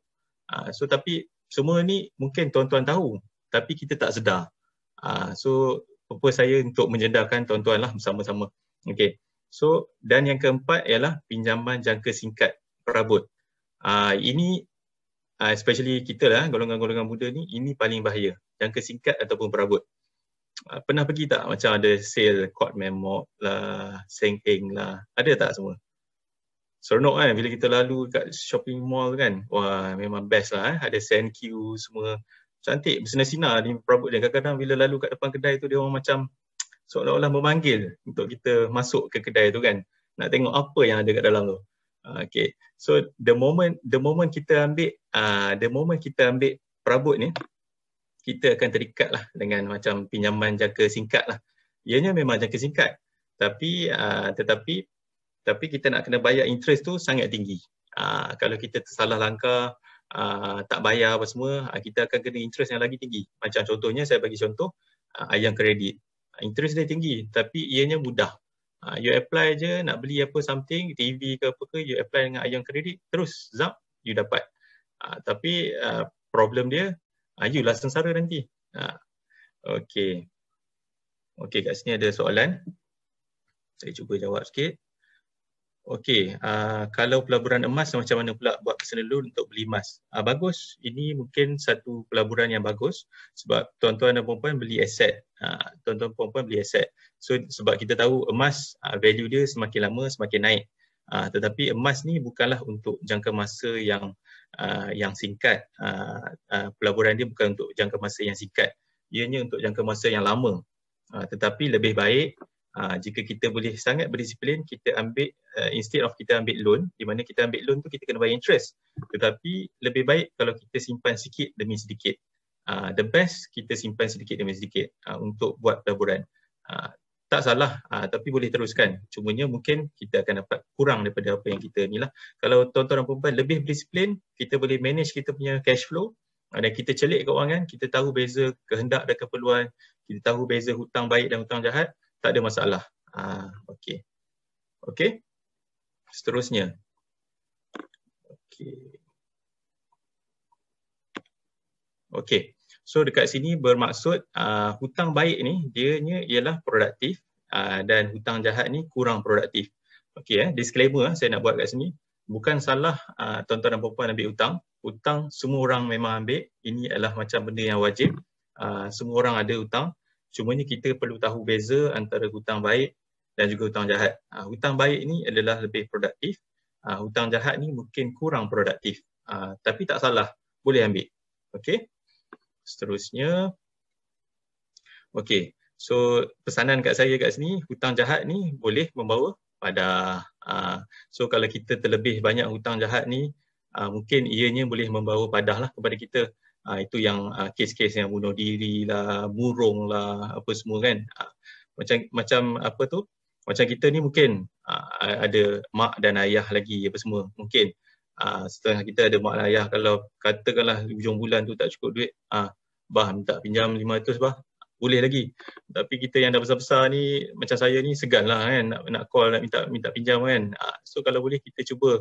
Uh, so tapi semua ni mungkin tuan-tuan tahu tapi kita tak sedar. Uh, so apa saya untuk menjendarkan tuan-tuan lah bersama-sama. Okay. So dan yang keempat ialah pinjaman jangka singkat perabot. Uh, ini uh, especially kita lah golongan-golongan muda ni ini paling bahaya. Jangka singkat ataupun perabot. Ah, pernah pergi tak macam ada sale Quad memo lah, Seng lah, ada tak semua? Seronok kan bila kita lalu kat shopping mall kan, wah memang best lah eh. ada Sand Q semua, cantik, bersinar-sinar ni perabot dia. Kadang-kadang bila lalu kat depan kedai tu dia orang macam seolah-olah memanggil untuk kita masuk ke kedai tu kan, nak tengok apa yang ada kat dalam tu. Ah, okay, so the moment the moment kita ambil uh, the moment kita ambil perabot ni, kita akan terikat lah dengan macam pinjaman jangka singkat lah. Ianya memang jangka singkat. Tapi uh, tetapi tapi kita nak kena bayar interest tu sangat tinggi. Uh, kalau kita salah langkah, uh, tak bayar apa semua, uh, kita akan kena interest yang lagi tinggi. Macam contohnya saya bagi contoh uh, ayam kredit. Interest dia tinggi tapi ianya mudah. Uh, you apply je nak beli apa something, TV ke apa ke, you apply dengan ayam kredit, terus zap, you dapat. Uh, tapi uh, problem dia ayulah ah, sengsara nanti. Ha. Ah, okay. Okey kat sini ada soalan. Saya cuba jawab sikit. Okay. uh, ah, kalau pelaburan emas macam mana pula buat personal untuk beli emas? Uh, bagus, ini mungkin satu pelaburan yang bagus sebab tuan-tuan dan puan-puan beli aset. Uh, tuan-tuan dan puan-puan beli aset. So sebab kita tahu emas uh, value dia semakin lama semakin naik. Uh, tetapi emas ni bukanlah untuk jangka masa yang uh, yang singkat uh, uh, pelaburan dia bukan untuk jangka masa yang singkat ianya untuk jangka masa yang lama uh, tetapi lebih baik uh, jika kita boleh sangat berdisiplin kita ambil uh, instead of kita ambil loan di mana kita ambil loan tu kita kena bayar interest tetapi lebih baik kalau kita simpan sikit demi sedikit uh, the best kita simpan sedikit demi sedikit uh, untuk buat pelaburan uh, tak salah uh, tapi boleh teruskan cumanya mungkin kita akan dapat kurang daripada apa yang kita inilah kalau tuan-tuan dan puan lebih disiplin kita boleh manage kita punya cash flow ah, dan kita celik kewangan, kita tahu beza kehendak dan keperluan kita tahu beza hutang baik dan hutang jahat tak ada masalah ah uh, okey okey seterusnya okey okey So dekat sini bermaksud uh, hutang baik ni dianya ialah produktif uh, dan hutang jahat ni kurang produktif. Okey eh disclaimer eh, saya nak buat kat sini bukan salah uh, tuan-tuan dan puan ambil hutang. Hutang semua orang memang ambil. Ini adalah macam benda yang wajib. Uh, semua orang ada hutang. Cumanya kita perlu tahu beza antara hutang baik dan juga hutang jahat. Uh, hutang baik ni adalah lebih produktif. Uh, hutang jahat ni mungkin kurang produktif. Uh, tapi tak salah, boleh ambil. Okey seterusnya. Okey, so pesanan kat saya kat sini, hutang jahat ni boleh membawa pada uh, so kalau kita terlebih banyak hutang jahat ni uh, mungkin ianya boleh membawa padah lah kepada kita uh, itu yang uh, kes-kes yang bunuh diri lah murung lah apa semua kan uh, macam macam apa tu macam kita ni mungkin uh, ada mak dan ayah lagi apa semua mungkin uh, Ah ha, setengah kita ada mak ayah kalau katakanlah hujung bulan tu tak cukup duit, ah ha, bah minta pinjam 500 bah boleh lagi. Tapi kita yang dah besar-besar ni macam saya ni seganlah kan nak nak call nak minta minta pinjam kan. Ha, so kalau boleh kita cuba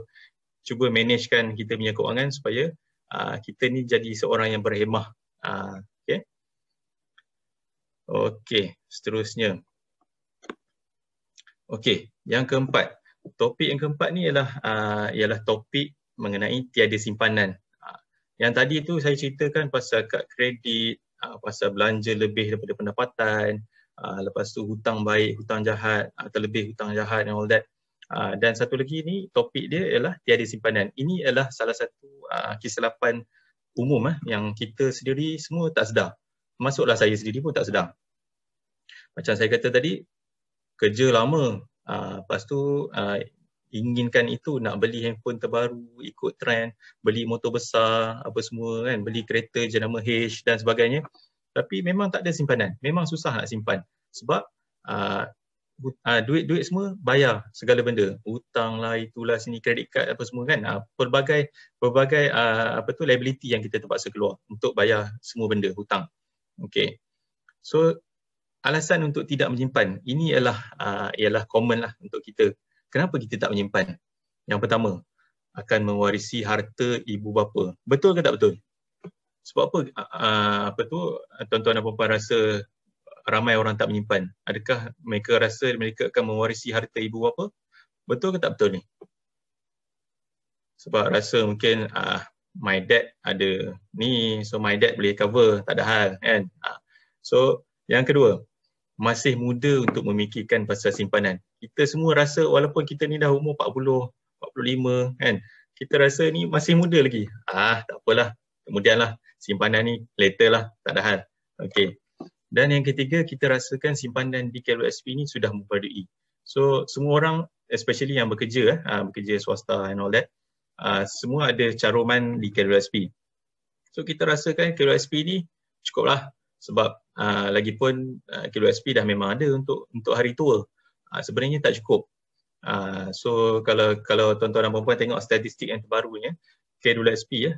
cuba managekan kita punya kewangan supaya uh, kita ni jadi seorang yang berhemah. Uh, ah, okay. Okay, seterusnya. Okay, yang keempat. Topik yang keempat ni ialah uh, ialah topik mengenai tiada simpanan. Ha. Yang tadi tu saya ceritakan pasal kad kredit, ha, pasal belanja lebih daripada pendapatan, ha, lepas tu hutang baik, hutang jahat, atau lebih hutang jahat and all that. Dan satu lagi ni topik dia ialah tiada simpanan. Ini ialah salah satu kesilapan umum eh, yang kita sendiri semua tak sedar. Masuklah saya sendiri pun tak sedar. Macam saya kata tadi, kerja lama, lepas tu inginkan itu nak beli handphone terbaru ikut trend beli motor besar apa semua kan beli kereta jenama H dan sebagainya tapi memang tak ada simpanan memang susah nak simpan sebab ah, ah, duit-duit uh, semua bayar segala benda hutang lah itulah sini kredit kad apa semua kan uh, pelbagai pelbagai uh, apa tu liability yang kita terpaksa keluar untuk bayar semua benda hutang okey so alasan untuk tidak menyimpan ini ialah uh, ialah common lah untuk kita kenapa kita tak menyimpan? Yang pertama, akan mewarisi harta ibu bapa. Betul ke tak betul? Sebab apa uh, apa tu tuan-tuan dan puan rasa ramai orang tak menyimpan? Adakah mereka rasa mereka akan mewarisi harta ibu bapa? Betul ke tak betul ni? Sebab rasa mungkin uh, my dad ada ni, so my dad boleh cover, tak ada hal kan? Uh, so yang kedua, masih muda untuk memikirkan pasal simpanan. Kita semua rasa walaupun kita ni dah umur 40, 45 kan, kita rasa ni masih muda lagi. Ah, tak apalah. Kemudianlah simpanan ni later lah, tak ada hal. Okey. Dan yang ketiga, kita rasakan simpanan di KLSP ni sudah memadui. So, semua orang especially yang bekerja eh, ah, bekerja swasta and all that, ah, semua ada caruman di KLSP. So, kita rasakan KLSP ni cukuplah sebab Ah, lagipun uh, ah, KWSP dah memang ada untuk untuk hari tua. Uh, sebenarnya tak cukup. Uh, so kalau kalau tuan-tuan dan puan-puan tengok statistik yang terbarunya KWSP ya,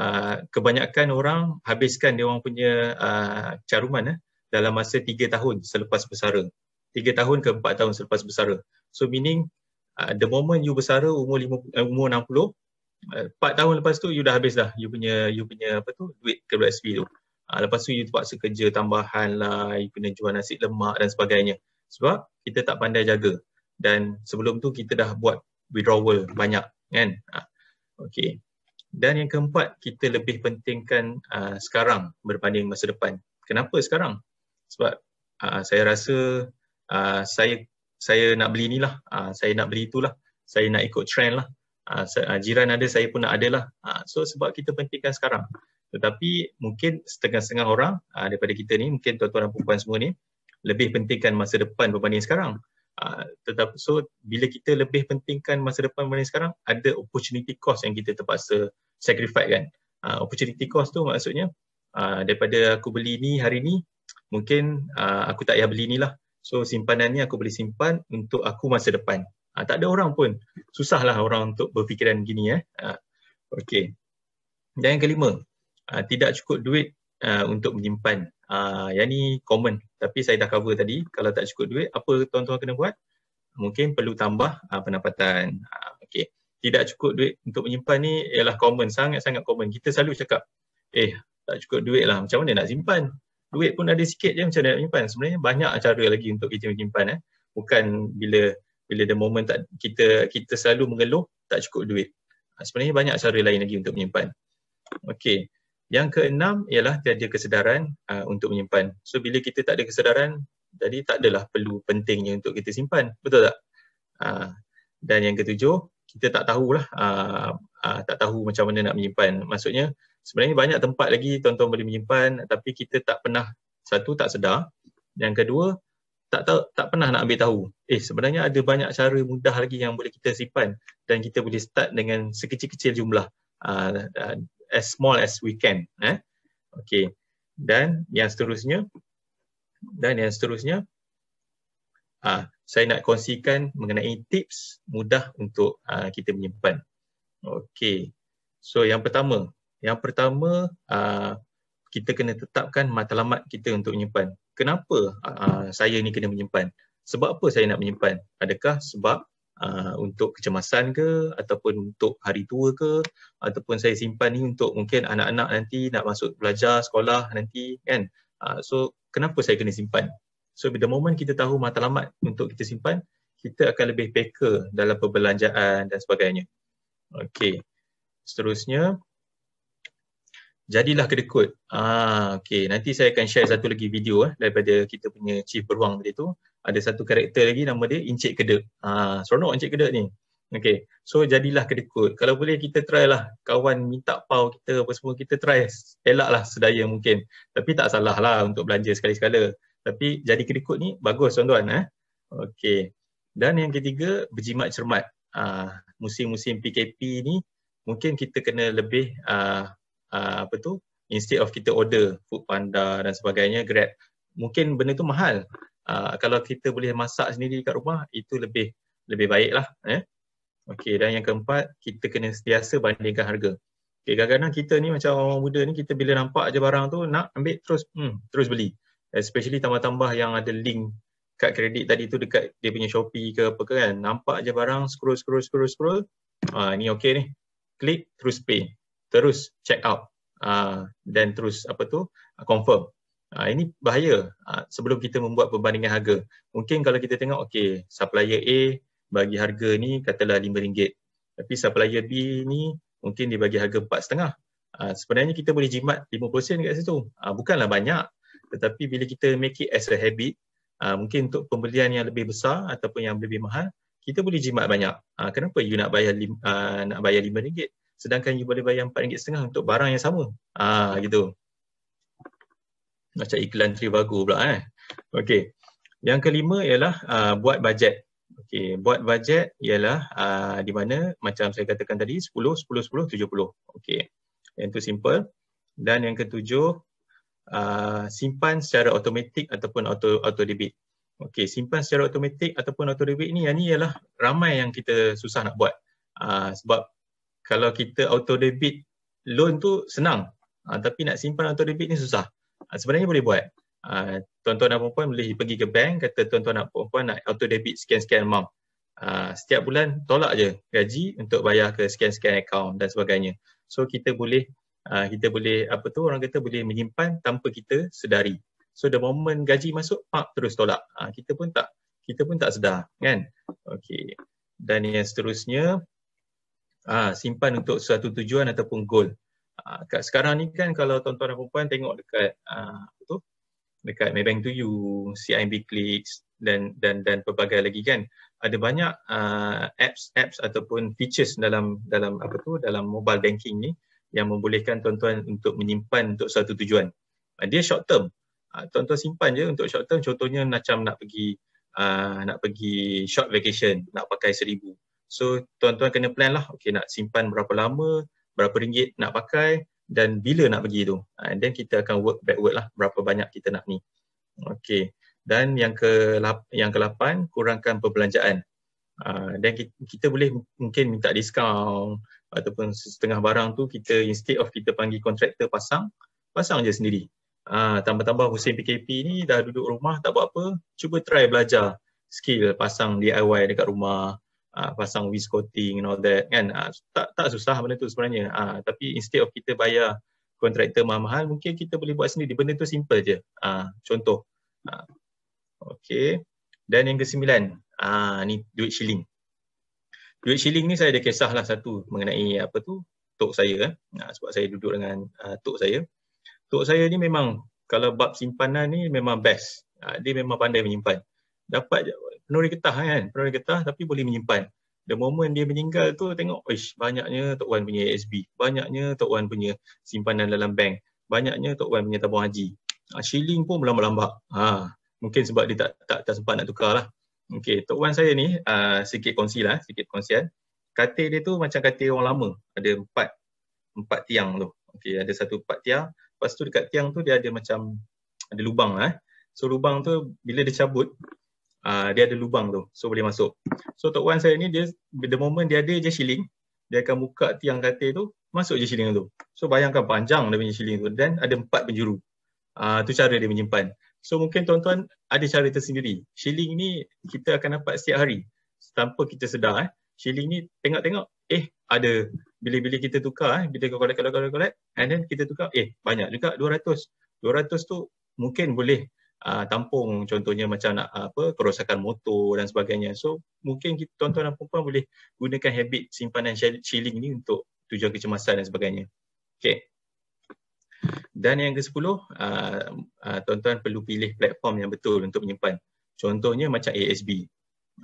uh, kebanyakan orang habiskan dia orang punya uh, caruman uh, dalam masa 3 tahun selepas bersara. 3 tahun ke 4 tahun selepas bersara. So meaning uh, the moment you bersara umur 50, eh, umur 60 4 tahun lepas tu you dah habis dah you punya you punya apa tu duit KWSP tu. Uh, Uh, lepas tu you terpaksa kerja tambahan lah, you kena jual nasi lemak dan sebagainya. Sebab kita tak pandai jaga. Dan sebelum tu kita dah buat withdrawal banyak kan. Uh, ah, okay. Dan yang keempat, kita lebih pentingkan uh, sekarang berbanding masa depan. Kenapa sekarang? Sebab uh, saya rasa uh, saya saya nak beli ni lah, uh, saya nak beli itulah, saya nak ikut trend lah. Uh, jiran ada saya pun nak ada lah. Uh, so sebab kita pentingkan sekarang tetapi mungkin setengah-setengah orang uh, daripada kita ni mungkin tuan-tuan dan puan semua ni lebih pentingkan masa depan berbanding sekarang uh, tetapi so bila kita lebih pentingkan masa depan berbanding sekarang ada opportunity cost yang kita terpaksa sacrifice kan uh, opportunity cost tu maksudnya uh, daripada aku beli ni hari ni mungkin uh, aku tak payah beli ni lah so simpanan ni aku boleh simpan untuk aku masa depan uh, tak ada orang pun susahlah orang untuk berfikiran gini eh uh, okay. dan yang kelima uh, tidak cukup duit uh, untuk menyimpan. Uh, yang ni common tapi saya dah cover tadi kalau tak cukup duit apa tuan-tuan kena buat? Mungkin perlu tambah uh, pendapatan. Uh, okay. Tidak cukup duit untuk menyimpan ni ialah common, sangat-sangat common. Kita selalu cakap eh tak cukup duit lah macam mana nak simpan? Duit pun ada sikit je macam mana nak menyimpan? Sebenarnya banyak cara lagi untuk kita menyimpan. Eh. Bukan bila bila the moment tak kita kita selalu mengeluh tak cukup duit. Sebenarnya banyak cara lain lagi untuk menyimpan. Okey. Yang keenam ialah tiada kesedaran uh, untuk menyimpan. So bila kita tak ada kesedaran, jadi tak adalah perlu pentingnya untuk kita simpan. Betul tak? Uh, dan yang ketujuh, kita tak tahulah, uh, uh, tak tahu macam mana nak menyimpan. Maksudnya sebenarnya banyak tempat lagi tuan-tuan boleh menyimpan tapi kita tak pernah, satu tak sedar. Yang kedua, tak tahu, tak pernah nak ambil tahu. Eh sebenarnya ada banyak cara mudah lagi yang boleh kita simpan dan kita boleh start dengan sekecil-kecil jumlah. Uh, uh as small as we can. Eh? Okay. Dan yang seterusnya, dan yang seterusnya, ah, saya nak kongsikan mengenai tips mudah untuk ah, kita menyimpan. Okay. So yang pertama, yang pertama, ah, kita kena tetapkan matlamat kita untuk menyimpan. Kenapa ah, saya ni kena menyimpan? Sebab apa saya nak menyimpan? Adakah sebab Ah, untuk kecemasan ke ataupun untuk hari tua ke ataupun saya simpan ni untuk mungkin anak-anak nanti nak masuk belajar sekolah nanti kan uh, so kenapa saya kena simpan so the moment kita tahu matlamat untuk kita simpan kita akan lebih peka dalam perbelanjaan dan sebagainya okey seterusnya jadilah kedekut ah okey nanti saya akan share satu lagi video eh daripada kita punya chief beruang tadi tu ada satu karakter lagi nama dia Encik Kedek. Ha, seronok Encik Kedek ni. Okay, so jadilah kedekut. Kalau boleh kita try lah kawan minta pau kita apa semua kita try elak lah sedaya mungkin. Tapi tak salah lah untuk belanja sekali-sekala. Tapi jadi kedekut ni bagus tuan-tuan. Eh? Okay, dan yang ketiga berjimat cermat. Uh, musim-musim PKP ni mungkin kita kena lebih uh, uh, apa tu instead of kita order food panda dan sebagainya grab mungkin benda tu mahal Ah, kalau kita boleh masak sendiri kat rumah itu lebih lebih baiklah eh ya. Okay. dan yang keempat kita kena setiasa bandingkan harga okey kadang-kadang kita ni macam orang muda ni kita bila nampak aje barang tu nak ambil terus hmm terus beli especially tambah-tambah yang ada link kat kredit tadi tu dekat dia punya Shopee ke apa ke kan nampak aje barang scroll scroll scroll scroll ah ni okay ni klik terus pay terus check out ah dan terus apa tu ah, confirm Ha, ini bahaya ha, sebelum kita membuat perbandingan harga. Mungkin kalau kita tengok, okay, supplier A bagi harga ni katalah RM5. Tapi supplier B ni mungkin dia bagi harga RM4.5. Ha, sebenarnya kita boleh jimat 50% kat situ. Ha, bukanlah banyak. Tetapi bila kita make it as a habit, ha, mungkin untuk pembelian yang lebih besar ataupun yang lebih mahal, kita boleh jimat banyak. Ha, kenapa you nak bayar lim, ha, nak bayar RM5 sedangkan you boleh bayar RM4.5 untuk barang yang sama. Ah ha, gitu macam iklan Trivago pula eh. Okey. Yang kelima ialah uh, buat bajet. Okey, buat bajet ialah uh, di mana macam saya katakan tadi 10 10 10 70. Okey. Yang tu simple. Dan yang ketujuh uh, simpan secara automatik ataupun auto auto debit. Okey, simpan secara automatik ataupun auto debit ni yang ni ialah ramai yang kita susah nak buat. Uh, sebab kalau kita auto debit loan tu senang. Uh, tapi nak simpan auto debit ni susah. Ah, sebenarnya boleh buat. Uh, tuan-tuan dan perempuan boleh pergi ke bank, kata tuan-tuan dan perempuan nak auto debit scan-scan amount. Uh, setiap bulan tolak je gaji untuk bayar ke scan-scan account dan sebagainya. So kita boleh uh, kita boleh apa tu orang kata boleh menyimpan tanpa kita sedari. So the moment gaji masuk, pak terus tolak. Uh, kita pun tak kita pun tak sedar kan. Okay. Dan yang seterusnya uh, simpan untuk suatu tujuan ataupun goal. Ah, kat sekarang ni kan kalau tuan-tuan dan perempuan tengok dekat ah, apa tu dekat Maybank to you, CIMB Clicks dan dan dan pelbagai lagi kan ada banyak uh, apps apps ataupun features dalam dalam apa tu dalam mobile banking ni yang membolehkan tuan-tuan untuk menyimpan untuk satu tujuan. Dia short term. Uh, tuan-tuan simpan je untuk short term contohnya macam nak pergi uh, nak pergi short vacation nak pakai seribu. So tuan-tuan kena plan lah okay, nak simpan berapa lama berapa ringgit nak pakai dan bila nak pergi tu. Ha, and then kita akan work backward lah berapa banyak kita nak ni. Okay. Dan yang ke yang ke-8 kurangkan perbelanjaan. Ha, dan uh, kita, kita boleh mungkin minta diskaun ataupun setengah barang tu kita instead of kita panggil kontraktor pasang, pasang je sendiri. Uh, tambah-tambah Hussein PKP ni dah duduk rumah tak buat apa, cuba try belajar skill pasang DIY dekat rumah uh, pasang wheels coating and all that kan uh, tak tak susah benda tu sebenarnya uh, tapi instead of kita bayar kontraktor mahal-mahal mungkin kita boleh buat sendiri benda tu simple je uh, contoh uh, okey dan yang kesembilan uh, ni duit shilling duit shilling ni saya ada kisah lah satu mengenai apa tu tok saya eh. uh, sebab saya duduk dengan uh, tok saya tok saya ni memang kalau bab simpanan ni memang best uh, dia memang pandai menyimpan dapat penuri getah kan, penuri getah tapi boleh menyimpan. The moment dia meninggal tu tengok, ish banyaknya Tok Wan punya ASB, banyaknya Tok Wan punya simpanan dalam bank, banyaknya Tok Wan punya tabung haji. Ha, shilling pun melambak-lambak. Ha, mungkin sebab dia tak, tak, tak sempat nak tukar lah. Okay, Tok Wan saya ni, ha, sikit kongsi lah, sikit kongsian. Katil dia tu macam katil orang lama, ada empat, empat tiang tu. Okay, ada satu empat tiang, lepas tu dekat tiang tu dia ada macam, ada lubang lah. Eh. So lubang tu bila dia cabut, Ah, dia ada lubang tu so boleh masuk so tok wan saya ni dia the moment dia ada je shilling dia akan buka tiang katil tu masuk je shilling tu so bayangkan panjang dia punya shilling tu dan ada empat penjuru ah tu cara dia menyimpan so mungkin tuan-tuan ada cara tersendiri shilling ni kita akan dapat setiap hari tanpa kita sedar eh shilling ni tengok-tengok eh ada bila-bila kita tukar eh bila kita collect collect collect and then kita tukar eh banyak juga 200 200 tu mungkin boleh uh, ah, tampung contohnya macam nak apa kerosakan motor dan sebagainya. So mungkin kita tuan-tuan dan puan boleh gunakan habit simpanan chilling ni untuk tujuan kecemasan dan sebagainya. Okay. Dan yang ke-10, uh, uh, tuan-tuan perlu pilih platform yang betul untuk menyimpan. Contohnya macam ASB,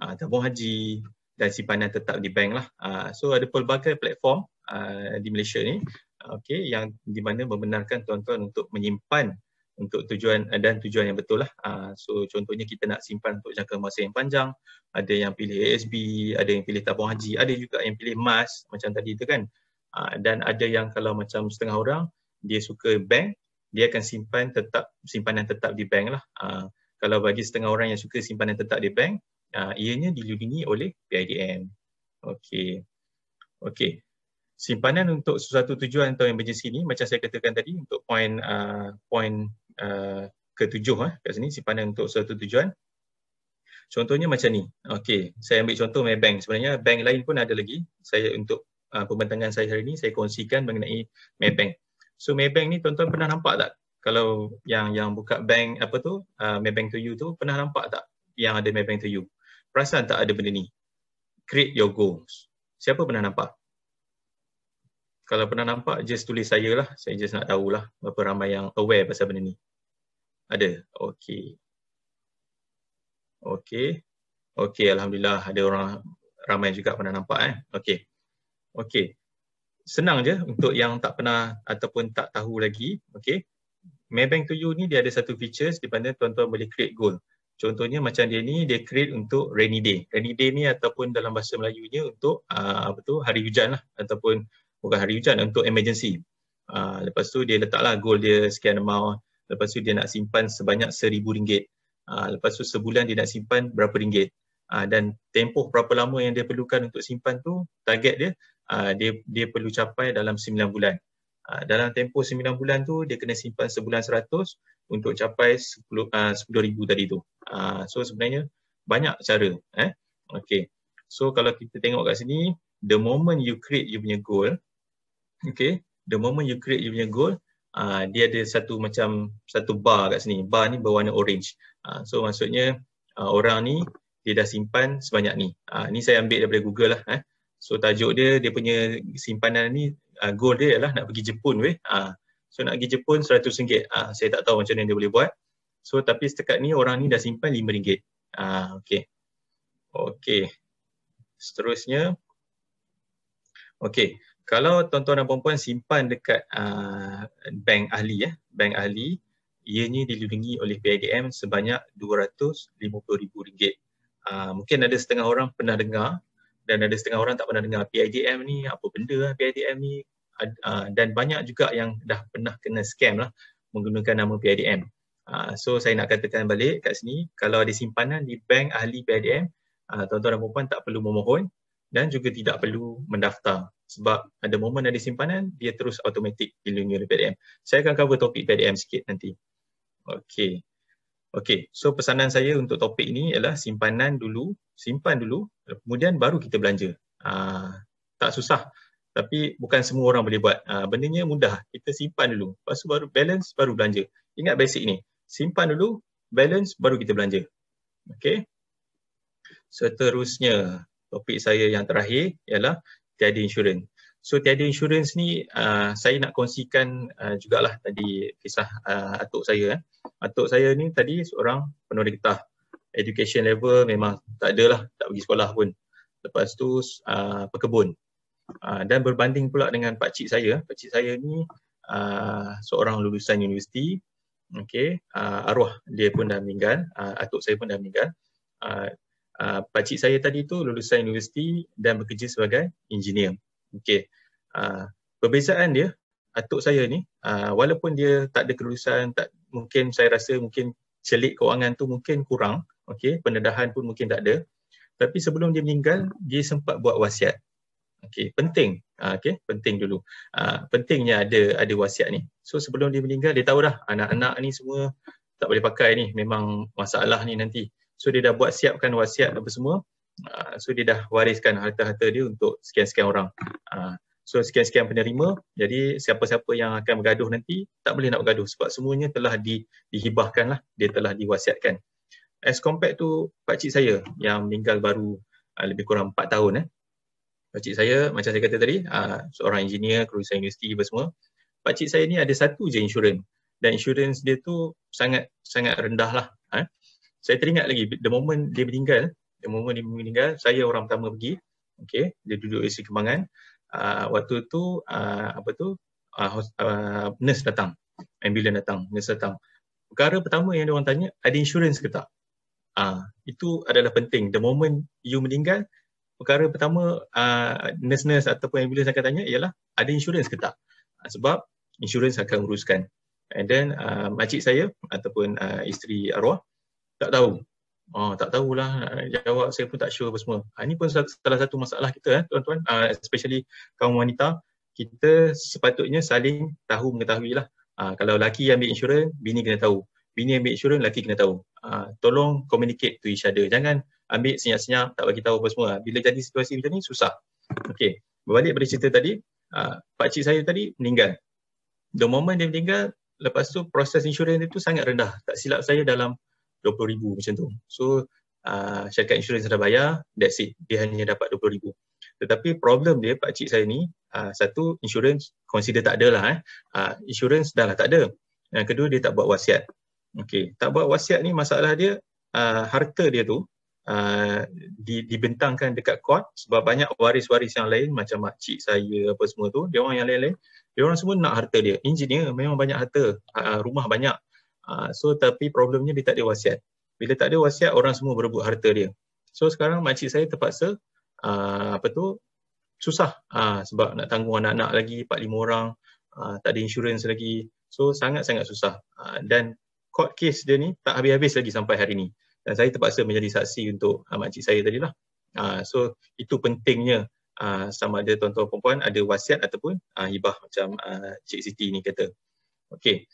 uh, ah, tabung haji dan simpanan tetap di bank lah. Uh, so ada pelbagai platform uh, di Malaysia ni okay, yang di mana membenarkan tuan-tuan untuk menyimpan untuk tujuan eh, dan tujuan yang betul lah. Ah, so contohnya kita nak simpan untuk jangka masa yang panjang, ada yang pilih ASB, ada yang pilih tabung haji, ada juga yang pilih emas macam tadi tu kan. Ah, dan ada yang kalau macam setengah orang dia suka bank, dia akan simpan tetap simpanan tetap di bank lah. Ah, kalau bagi setengah orang yang suka simpanan tetap di bank, ianya dilindungi oleh PIDM. Okay. Okay. Simpanan untuk sesuatu tujuan atau emergency ni macam saya katakan tadi untuk point uh, point uh, ketujuh eh, kat sini simpanan untuk satu tujuan. Contohnya macam ni. Okey, saya ambil contoh Maybank. Sebenarnya bank lain pun ada lagi. Saya untuk uh, pembentangan saya hari ini saya kongsikan mengenai Maybank. So Maybank ni tuan-tuan pernah nampak tak? Kalau yang yang buka bank apa tu, uh, Maybank to you tu pernah nampak tak yang ada Maybank to you? Perasan tak ada benda ni? Create your goals. Siapa pernah nampak? Kalau pernah nampak, just tulis saya lah. Saya just nak tahulah berapa ramai yang aware pasal benda ni. Ada. Okey. Okey. Okey, alhamdulillah ada orang ramai juga pernah nampak eh. Okey. Okey. Senang je untuk yang tak pernah ataupun tak tahu lagi, okey. Maybank to you ni dia ada satu features di mana tuan-tuan boleh create goal. Contohnya macam dia ni dia create untuk rainy day. Rainy day ni ataupun dalam bahasa Melayunya untuk uh, apa tu hari hujan lah ataupun bukan hari hujan untuk emergency. Uh, lepas tu dia letaklah goal dia sekian amount lepas tu dia nak simpan sebanyak seribu ringgit ah, lepas tu sebulan dia nak simpan berapa ringgit ah, dan tempoh berapa lama yang dia perlukan untuk simpan tu target dia ah, dia dia perlu capai dalam sembilan bulan dalam tempoh sembilan bulan tu dia kena simpan sebulan seratus untuk capai sepuluh sepuluh ribu tadi tu so sebenarnya banyak cara eh okey so kalau kita tengok kat sini the moment you create you punya goal okay, the moment you create you punya goal Ah, dia ada satu macam satu bar kat sini bar ni berwarna orange uh, so maksudnya uh, orang ni dia dah simpan sebanyak ni uh, ni saya ambil daripada Google lah eh so tajuk dia dia punya simpanan ni uh, goal dia ialah nak pergi Jepun weh uh, so nak pergi Jepun seratus 100 uh, saya tak tahu macam mana dia boleh buat so tapi setakat ni orang ni dah simpan lima ringgit. ah uh, okey okey seterusnya okay kalau tuan-tuan dan puan-puan simpan dekat uh, bank ahli ya, bank ahli ianya dilindungi oleh PIDM sebanyak RM250,000. Uh, ah, mungkin ada setengah orang pernah dengar dan ada setengah orang tak pernah dengar PIDM ni apa benda lah PIDM ni uh, dan banyak juga yang dah pernah kena scam lah menggunakan nama PIDM. Uh, so saya nak katakan balik kat sini kalau ada simpanan di bank ahli PIDM uh, tuan-tuan dan puan-puan tak perlu memohon dan juga tidak perlu mendaftar sebab ada momen ada simpanan dia terus automatik dilindungi PDM. Saya akan cover topik PDM sikit nanti. Okay, okay. so pesanan saya untuk topik ini ialah simpanan dulu, simpan dulu, kemudian baru kita belanja. Aa, ah, tak susah. Tapi bukan semua orang boleh buat. Aa, ah, bendanya mudah. Kita simpan dulu. Lepas tu baru balance, baru belanja. Ingat basic ni. Simpan dulu, balance, baru kita belanja. Okey. Seterusnya, topik saya yang terakhir ialah tiada insurans. So tiada insurans ni uh, saya nak kongsikan uh, jugalah tadi kisah uh, atuk saya. Eh. Atuk saya ni tadi seorang penulis getah. Education level memang tak ada lah, tak pergi sekolah pun. Lepas tu uh, pekebun. Uh, dan berbanding pula dengan pakcik saya. Pakcik saya ni uh, seorang lulusan universiti. Okay. Uh, arwah dia pun dah meninggal. Uh, atuk saya pun dah meninggal. Uh, Ah, pakcik saya tadi tu lulusan universiti dan bekerja sebagai engineer. Okey. Uh, perbezaan dia atuk saya ni uh, walaupun dia tak ada kelulusan tak mungkin saya rasa mungkin celik kewangan tu mungkin kurang. Okey, pendedahan pun mungkin tak ada. Tapi sebelum dia meninggal dia sempat buat wasiat. Okey, penting. Uh, okey, penting dulu. Uh, pentingnya ada ada wasiat ni. So sebelum dia meninggal dia tahu dah anak-anak ni semua tak boleh pakai ni memang masalah ni nanti. So dia dah buat siapkan wasiat apa semua. Ah, so dia dah wariskan harta-harta dia untuk sekian-sekian orang. Ah, so sekian-sekian penerima. Jadi siapa-siapa yang akan bergaduh nanti tak boleh nak bergaduh sebab semuanya telah di, dihibahkan lah. Dia telah diwasiatkan. As compact tu pakcik saya yang meninggal baru ah, lebih kurang 4 tahun eh. Pakcik saya macam saya kata tadi seorang engineer, kerusi universiti apa semua. Pakcik saya ni ada satu je insurans dan insurans dia tu sangat sangat rendah lah. Eh saya teringat lagi the moment dia meninggal the moment dia meninggal saya orang pertama pergi okey dia duduk di kemangan uh, ah, waktu tu uh, apa tu uh, ah, host, uh, nurse datang ambulan datang nurse datang perkara pertama yang dia orang tanya ada insurans ke tak ah uh, itu adalah penting the moment you meninggal perkara pertama uh, nurse-nurse ataupun ambulans akan tanya ialah ada insurans ke tak uh, sebab insurans akan uruskan and then uh, makcik saya ataupun uh, isteri arwah tak tahu. Oh, tak tahulah nak jawab saya pun tak sure apa semua. Ha, ini pun salah satu masalah kita eh, tuan-tuan, uh, especially kaum wanita, kita sepatutnya saling tahu mengetahui lah. Uh, ah, kalau lelaki yang ambil insurans, bini kena tahu. Bini yang ambil insurans, lelaki kena tahu. Uh, tolong communicate to each other. Jangan ambil senyap-senyap, tak bagi tahu apa semua. Bila jadi situasi macam ni, susah. Okay, berbalik pada cerita tadi, uh, pakcik saya tadi meninggal. The moment dia meninggal, lepas tu proses insurans itu sangat rendah. Tak silap saya dalam RM20,000 macam tu. So uh, syarikat insurans dah bayar, that's it. Dia hanya dapat RM20,000. Tetapi problem dia Pak Cik saya ni, uh, satu insurans consider tak ada lah. Eh. Uh, insurans dah lah tak ada. Yang kedua dia tak buat wasiat. Okay. Tak buat wasiat ni masalah dia uh, harta dia tu Uh, di, dibentangkan dekat kuat sebab banyak waris-waris yang lain macam makcik saya apa semua tu dia orang yang lain-lain dia orang semua nak harta dia engineer memang banyak harta uh, rumah banyak Uh, so tapi problemnya dia tak ada wasiat. Bila tak ada wasiat orang semua berebut harta dia. So sekarang makcik saya terpaksa uh, apa tu susah uh, sebab nak tanggung anak-anak lagi 4 5 orang uh, tak ada insurans lagi. So sangat-sangat susah. Uh, dan court case dia ni tak habis-habis lagi sampai hari ni. Dan saya terpaksa menjadi saksi untuk uh, makcik saya tadilah. Uh, so itu pentingnya uh, sama ada tuan-tuan perempuan ada wasiat ataupun uh, hibah macam uh, Cik Siti ni kata. Okay.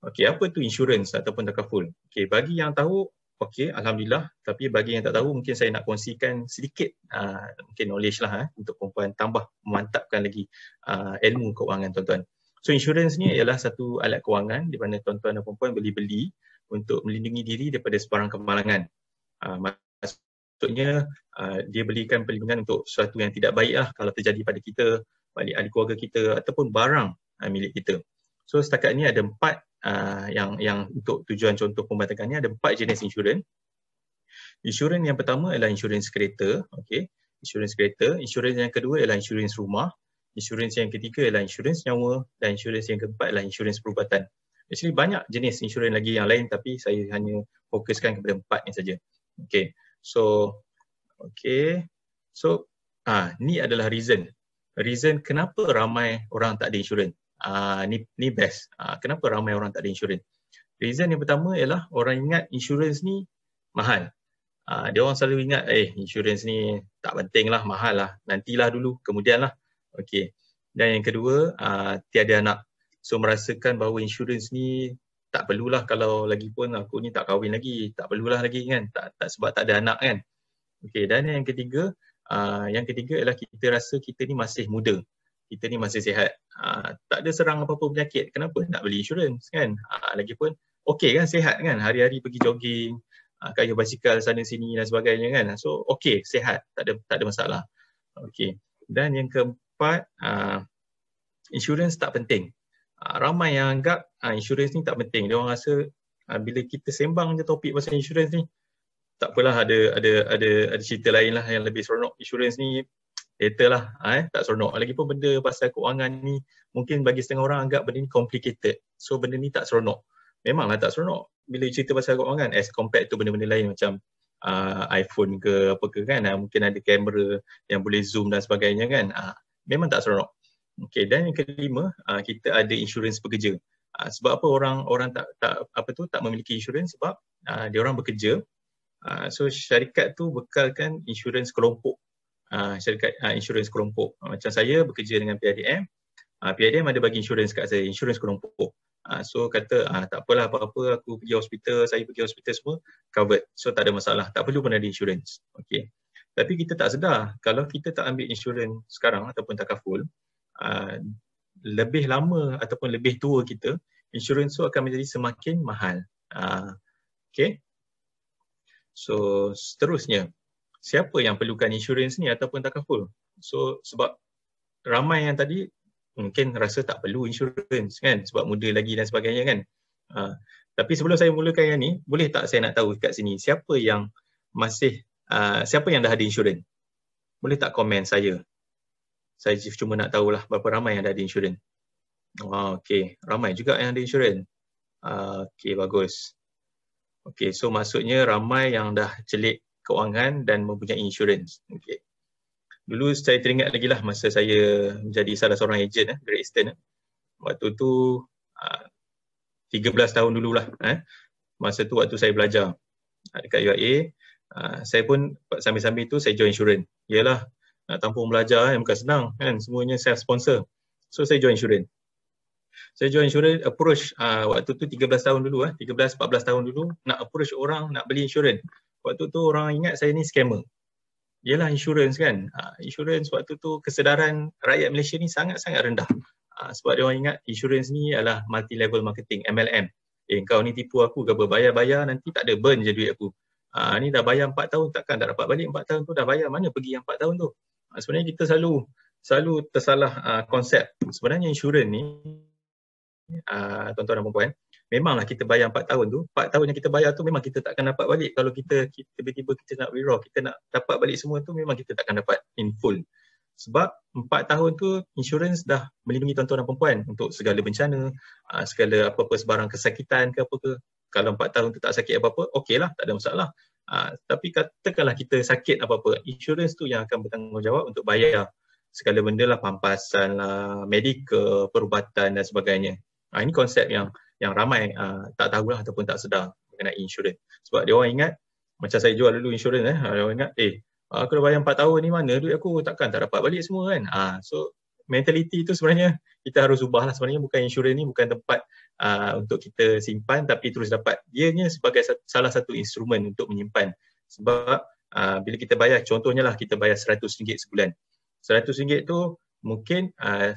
Okey, apa itu insurance ataupun takaful? Okey, bagi yang tahu, okey, alhamdulillah. Tapi bagi yang tak tahu, mungkin saya nak kongsikan sedikit uh, mungkin knowledge lah eh, untuk perempuan tambah memantapkan lagi uh, ilmu keuangan tuan-tuan. So, insurance ni ialah satu alat keuangan di mana tuan-tuan dan perempuan beli-beli untuk melindungi diri daripada sebarang kemalangan. Uh, maksudnya, uh, dia belikan perlindungan untuk sesuatu yang tidak baik lah kalau terjadi pada kita, balik ahli keluarga kita ataupun barang uh, milik kita. So setakat ni ada empat uh, yang yang untuk tujuan contoh pembatakan ni ada empat jenis insurans. Insurans yang pertama ialah insurans kereta, okey. Insurans kereta, insurans yang kedua ialah insurans rumah, insurans yang ketiga ialah insurans nyawa dan insurans yang keempat ialah insurans perubatan. Actually banyak jenis insurans lagi yang lain tapi saya hanya fokuskan kepada empat ni saja. Okey. So okey. So ah ni adalah reason. Reason kenapa ramai orang tak ada insurans uh, ni ni best. Uh, kenapa ramai orang tak ada insurans? Reason yang pertama ialah orang ingat insurans ni mahal. Uh, dia orang selalu ingat eh insurans ni tak penting lah, mahal lah. Nantilah dulu, kemudian lah. Okay. Dan yang kedua, uh, tiada anak. So merasakan bahawa insurans ni tak perlulah kalau lagi pun aku ni tak kahwin lagi. Tak perlulah lagi kan. Tak, tak sebab tak ada anak kan. Okay. Dan yang ketiga, uh, yang ketiga ialah kita rasa kita ni masih muda kita ni masih sihat. Ha, ah, tak ada serang apa-apa penyakit. Kenapa nak beli insurans kan? Ha, lagipun okey kan sihat kan? Hari-hari pergi jogging, ha, ah, kayuh basikal sana sini dan sebagainya kan? So okey sihat. Tak ada, tak ada masalah. Okey. Dan yang keempat, ha, insurans tak penting. Ha, ramai yang anggap ha, insurans ni tak penting. Dia orang rasa ha, bila kita sembang je topik pasal insurans ni, tak apalah ada ada ada ada cerita lain lah yang lebih seronok insurans ni Later lah, ha, eh? tak seronok. Lagipun benda pasal kewangan ni, mungkin bagi setengah orang anggap benda ni complicated. So benda ni tak seronok. Memanglah tak seronok. Bila cerita pasal kewangan, as compared tu benda-benda lain macam uh, iPhone ke apa ke kan, uh, mungkin ada kamera yang boleh zoom dan sebagainya kan. Uh, memang tak seronok. Okay, dan yang kelima, uh, kita ada insurans pekerja. Uh, sebab apa orang orang tak tak apa tu tak memiliki insurans sebab uh, dia orang bekerja. Uh, so syarikat tu bekalkan insurans kelompok uh, ah, syarikat uh, ah, insurans kelompok. Uh, macam saya bekerja dengan PIDM, uh, PIDM ada bagi insurans kat saya, insurans kelompok. Uh, so kata uh, tak apalah apa-apa aku pergi hospital, saya pergi hospital semua covered. So tak ada masalah, tak perlu pun ada insurans. Okay. Tapi kita tak sedar kalau kita tak ambil insurans sekarang ataupun tak kaful, uh, lebih lama ataupun lebih tua kita, insurans tu akan menjadi semakin mahal. Uh, okay. So seterusnya, siapa yang perlukan insurans ni ataupun tak takaful. So sebab ramai yang tadi mungkin rasa tak perlu insurans kan sebab muda lagi dan sebagainya kan. Uh, tapi sebelum saya mulakan yang ni, boleh tak saya nak tahu kat sini siapa yang masih uh, siapa yang dah ada insurans? Boleh tak komen saya? Saya cuma nak tahulah berapa ramai yang dah ada insurans. Wah, ha, okay. Ramai juga yang ada insurans. Uh, okay, bagus. Okay, so maksudnya ramai yang dah celik Kewangan dan mempunyai insurans. Okay. Dulu saya teringat lagi lah masa saya menjadi salah seorang ejen eh, Great Eastern. Eh. Waktu tu uh, ah, 13 tahun dulu lah. Eh. Masa tu waktu saya belajar uh, dekat UIA, uh, ah, saya pun sambil-sambil tu saya join insurans. Yalah nak tampung belajar yang eh, bukan senang kan semuanya self-sponsor. So saya join insurans. Saya join insurans approach uh, waktu tu 13 tahun dulu eh 13 14 tahun dulu nak approach orang nak beli insurans waktu tu orang ingat saya ni scammer. Yalah insurance kan. Uh, ah, insurans waktu tu kesedaran rakyat Malaysia ni sangat-sangat rendah. Uh, sebab dia orang ingat insurance ni adalah multi level marketing MLM. Eh kau ni tipu aku ke bayar-bayar nanti tak ada burn je duit aku. Uh, ni dah bayar 4 tahun takkan tak dapat balik 4 tahun tu dah bayar mana pergi yang 4 tahun tu. Uh, sebenarnya kita selalu selalu tersalah uh, konsep. Sebenarnya insurance ni uh, tuan-tuan dan puan memanglah kita bayar 4 tahun tu 4 tahun yang kita bayar tu memang kita takkan dapat balik kalau kita, tiba-tiba kita nak withdraw kita nak dapat balik semua tu memang kita takkan dapat in full sebab 4 tahun tu insurance dah melindungi tuan-tuan dan perempuan untuk segala bencana aa, ah, segala apa-apa sebarang kesakitan ke apa ke kalau 4 tahun tu tak sakit apa-apa okey lah tak ada masalah aa, ah, tapi katakanlah kita sakit apa-apa insurance tu yang akan bertanggungjawab untuk bayar segala benda lah pampasan lah medical perubatan dan sebagainya aa, ah, ini konsep yang yang ramai uh, tak lah ataupun tak sedar mengenai insurans. Sebab dia orang ingat macam saya jual dulu insurans eh, dia orang ingat eh aku dah bayar 4 tahun ni mana duit aku takkan tak dapat balik semua kan. Uh, so mentaliti tu sebenarnya kita harus ubah lah sebenarnya bukan insurans ni bukan tempat uh, untuk kita simpan tapi terus dapat dianya sebagai sa- salah satu instrumen untuk menyimpan sebab uh, bila kita bayar contohnya lah kita bayar RM100 sebulan RM100 tu mungkin uh, 10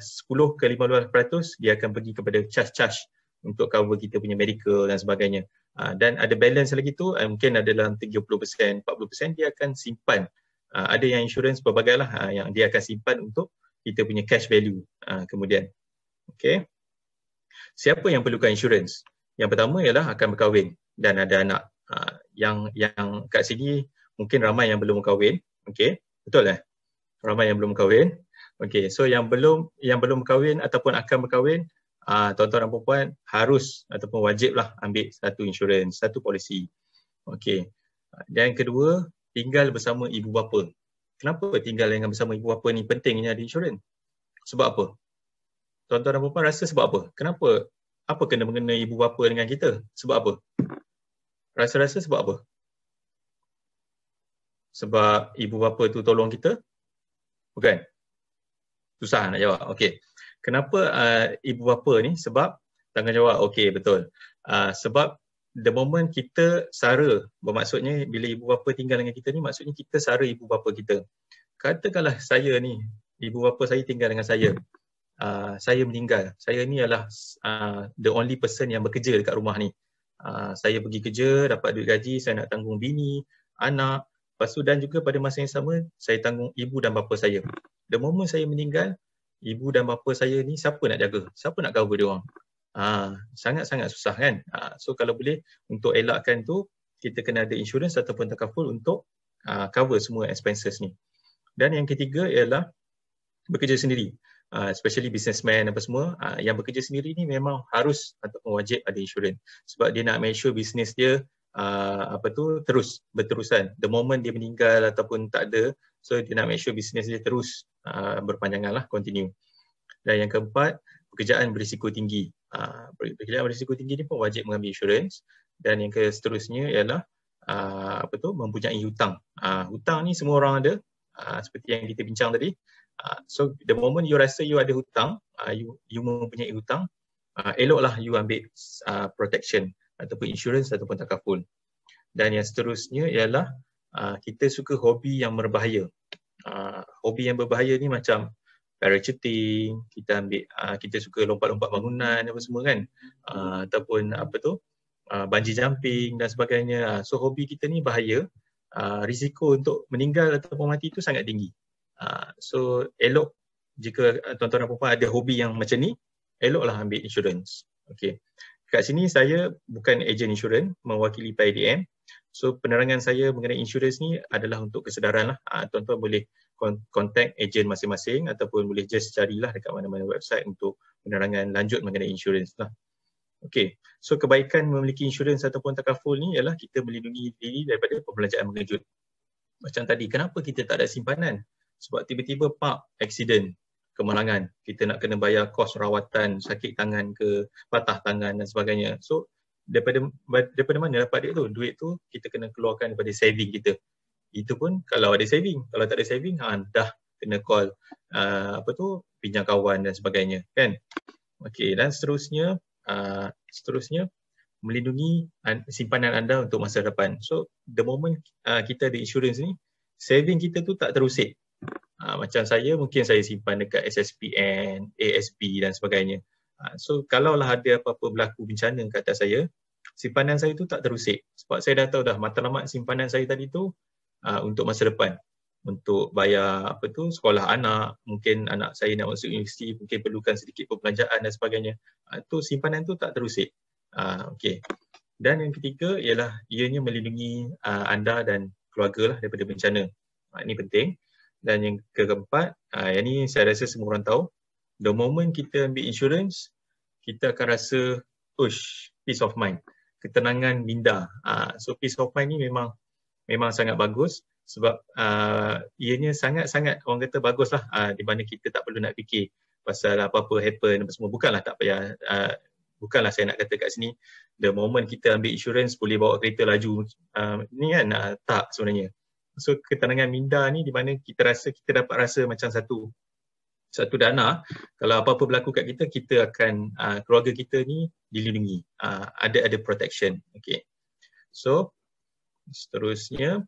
ke 15% dia akan pergi kepada charge-charge untuk cover kita punya medical dan sebagainya. Uh, dan ada balance lagi tu uh, mungkin ada dalam 30%, 40% dia akan simpan. Uh, ada yang insurance pelbagai lah uh, yang dia akan simpan untuk kita punya cash value uh, kemudian. Okay. Siapa yang perlukan insurance? Yang pertama ialah akan berkahwin dan ada anak. Uh, yang yang kat sini mungkin ramai yang belum berkahwin. Okay. Betul eh? Ramai yang belum berkahwin. Okay. So yang belum yang belum berkahwin ataupun akan berkahwin uh, tuan-tuan dan puan-puan harus ataupun wajiblah ambil satu insurans, satu polisi. Okey. Dan kedua, tinggal bersama ibu bapa. Kenapa tinggal dengan bersama ibu bapa ni pentingnya ada insurans? Sebab apa? Tuan-tuan dan puan-puan rasa sebab apa? Kenapa? Apa kena mengenai ibu bapa dengan kita? Sebab apa? Rasa-rasa sebab apa? Sebab ibu bapa tu tolong kita? Bukan? Susah nak jawab. Okey kenapa uh, ibu bapa ni sebab jawab okey betul uh, sebab the moment kita sara bermaksudnya bila ibu bapa tinggal dengan kita ni maksudnya kita sara ibu bapa kita katakanlah saya ni ibu bapa saya tinggal dengan saya uh, saya meninggal saya ni ialah uh, the only person yang bekerja dekat rumah ni uh, saya pergi kerja dapat duit gaji saya nak tanggung bini anak lepas tu dan juga pada masa yang sama saya tanggung ibu dan bapa saya the moment saya meninggal ibu dan bapa saya ni siapa nak jaga? Siapa nak cover dia orang? Ha, sangat-sangat susah kan? Ha, so kalau boleh untuk elakkan tu kita kena ada insurans ataupun takaful untuk uh, cover semua expenses ni. Dan yang ketiga ialah bekerja sendiri. Uh, especially businessman apa semua uh, yang bekerja sendiri ni memang harus atau wajib ada insurans sebab dia nak make sure bisnes dia uh, apa tu terus berterusan the moment dia meninggal ataupun tak ada So dia nak make sure bisnes dia terus uh, berpanjangan lah, continue. Dan yang keempat, pekerjaan berisiko tinggi. Uh, pekerjaan berisiko tinggi ni pun wajib mengambil insurans. Dan yang seterusnya ialah uh, apa tu mempunyai hutang. Uh, hutang ni semua orang ada. Uh, seperti yang kita bincang tadi. Uh, so the moment you rasa you ada hutang, uh, you, you mempunyai hutang, uh, eloklah you ambil uh, protection ataupun insurans ataupun takaful. Dan yang seterusnya ialah Ah, kita suka hobi yang berbahaya. Uh, hobi yang berbahaya ni macam parachuting, kita ambil uh, kita suka lompat-lompat bangunan apa semua kan. Uh, ataupun apa tu? Uh, bungee jumping dan sebagainya. Uh, so hobi kita ni bahaya. Uh, risiko untuk meninggal ataupun mati tu sangat tinggi. Uh, so elok jika uh, tuan-tuan dan puan-puan ada hobi yang macam ni, eloklah ambil insurance. Okay. Kat sini saya bukan ejen insurans mewakili PIDM So penerangan saya mengenai insurans ni adalah untuk kesedaran lah. Uh, tuan-tuan boleh contact ejen masing-masing ataupun boleh just carilah dekat mana-mana website untuk penerangan lanjut mengenai insurans lah. Okay, so kebaikan memiliki insurans ataupun takaful ni ialah kita melindungi diri daripada pembelajaran mengejut. Macam tadi, kenapa kita tak ada simpanan? Sebab tiba-tiba pak, accident, kemalangan. Kita nak kena bayar kos rawatan, sakit tangan ke, patah tangan dan sebagainya. So, daripada daripada mana dapat duit tu? Duit tu kita kena keluarkan daripada saving kita. Itu pun kalau ada saving. Kalau tak ada saving, ha, dah kena call uh, apa tu pinjam kawan dan sebagainya kan okey dan seterusnya uh, seterusnya melindungi simpanan anda untuk masa depan so the moment uh, kita ada insurance ni saving kita tu tak terusik uh, macam saya mungkin saya simpan dekat SSPN ASB dan sebagainya Ha, so kalaulah ada apa-apa berlaku bencana kata saya, simpanan saya tu tak terusik. Sebab saya dah tahu dah matlamat simpanan saya tadi tu ha, untuk masa depan. Untuk bayar apa tu sekolah anak, mungkin anak saya nak masuk universiti, mungkin perlukan sedikit perbelanjaan dan sebagainya. Ha, tu simpanan tu tak terusik. Ha, okay. Dan yang ketiga ialah ianya melindungi uh, anda dan keluarga lah daripada bencana. Ha, ini penting. Dan yang keempat, uh, yang ini saya rasa semua orang tahu. The moment kita ambil insurance, kita akan rasa ush peace of mind ketenangan minda uh, so peace of mind ni memang memang sangat bagus sebab uh, ianya sangat-sangat orang kata baguslah uh, ah, di mana kita tak perlu nak fikir pasal apa-apa happen apa semua bukanlah tak payah uh, bukanlah saya nak kata kat sini the moment kita ambil insurance boleh bawa kereta laju uh, ni kan uh, tak sebenarnya so ketenangan minda ni di mana kita rasa kita dapat rasa macam satu satu dana kalau apa-apa berlaku kat kita kita akan uh, keluarga kita ni dilindungi uh, ada ada protection okey so seterusnya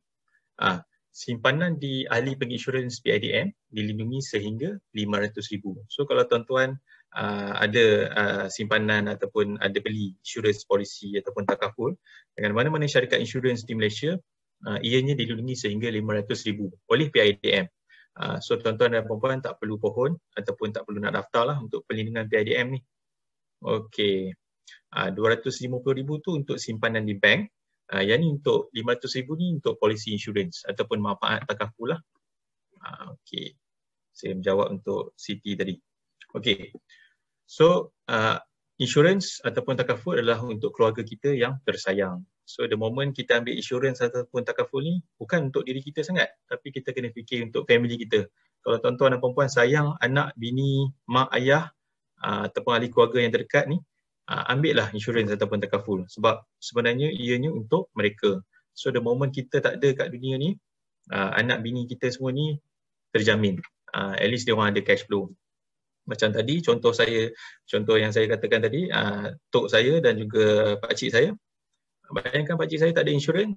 uh, simpanan di ahli penginsurans PIDM dilindungi sehingga 500000 so kalau tuan-tuan uh, ada uh, simpanan ataupun ada beli insurans polisi ataupun takaful dengan mana-mana syarikat insurans di Malaysia Uh, ianya dilindungi sehingga RM500,000 oleh PIDM Ah, so tuan-tuan dan puan tak perlu pohon ataupun tak perlu nak daftar lah untuk perlindungan PIDM ni. Okey. Ah, uh, RM250,000 tu untuk simpanan di bank. Uh, yang ni untuk RM500,000 ni untuk polisi insurans ataupun manfaat takaful pula? Uh, Okey. Saya menjawab untuk Siti tadi. Okey. So, uh, insurans ataupun takaful adalah untuk keluarga kita yang tersayang. So the moment kita ambil insurans ataupun takaful ni bukan untuk diri kita sangat tapi kita kena fikir untuk family kita. Kalau tuan-tuan dan puan-puan sayang anak, bini, mak, ayah ah, ataupun ahli keluarga yang terdekat ni ah, ambil lah insurans ataupun takaful sebab sebenarnya ianya untuk mereka. So the moment kita tak ada kat dunia ni ah, anak, bini kita semua ni terjamin. At least dia orang ada cash flow. Macam tadi contoh saya, contoh yang saya katakan tadi, uh, tok saya dan juga pakcik saya Bayangkan pakcik saya tak ada insurans,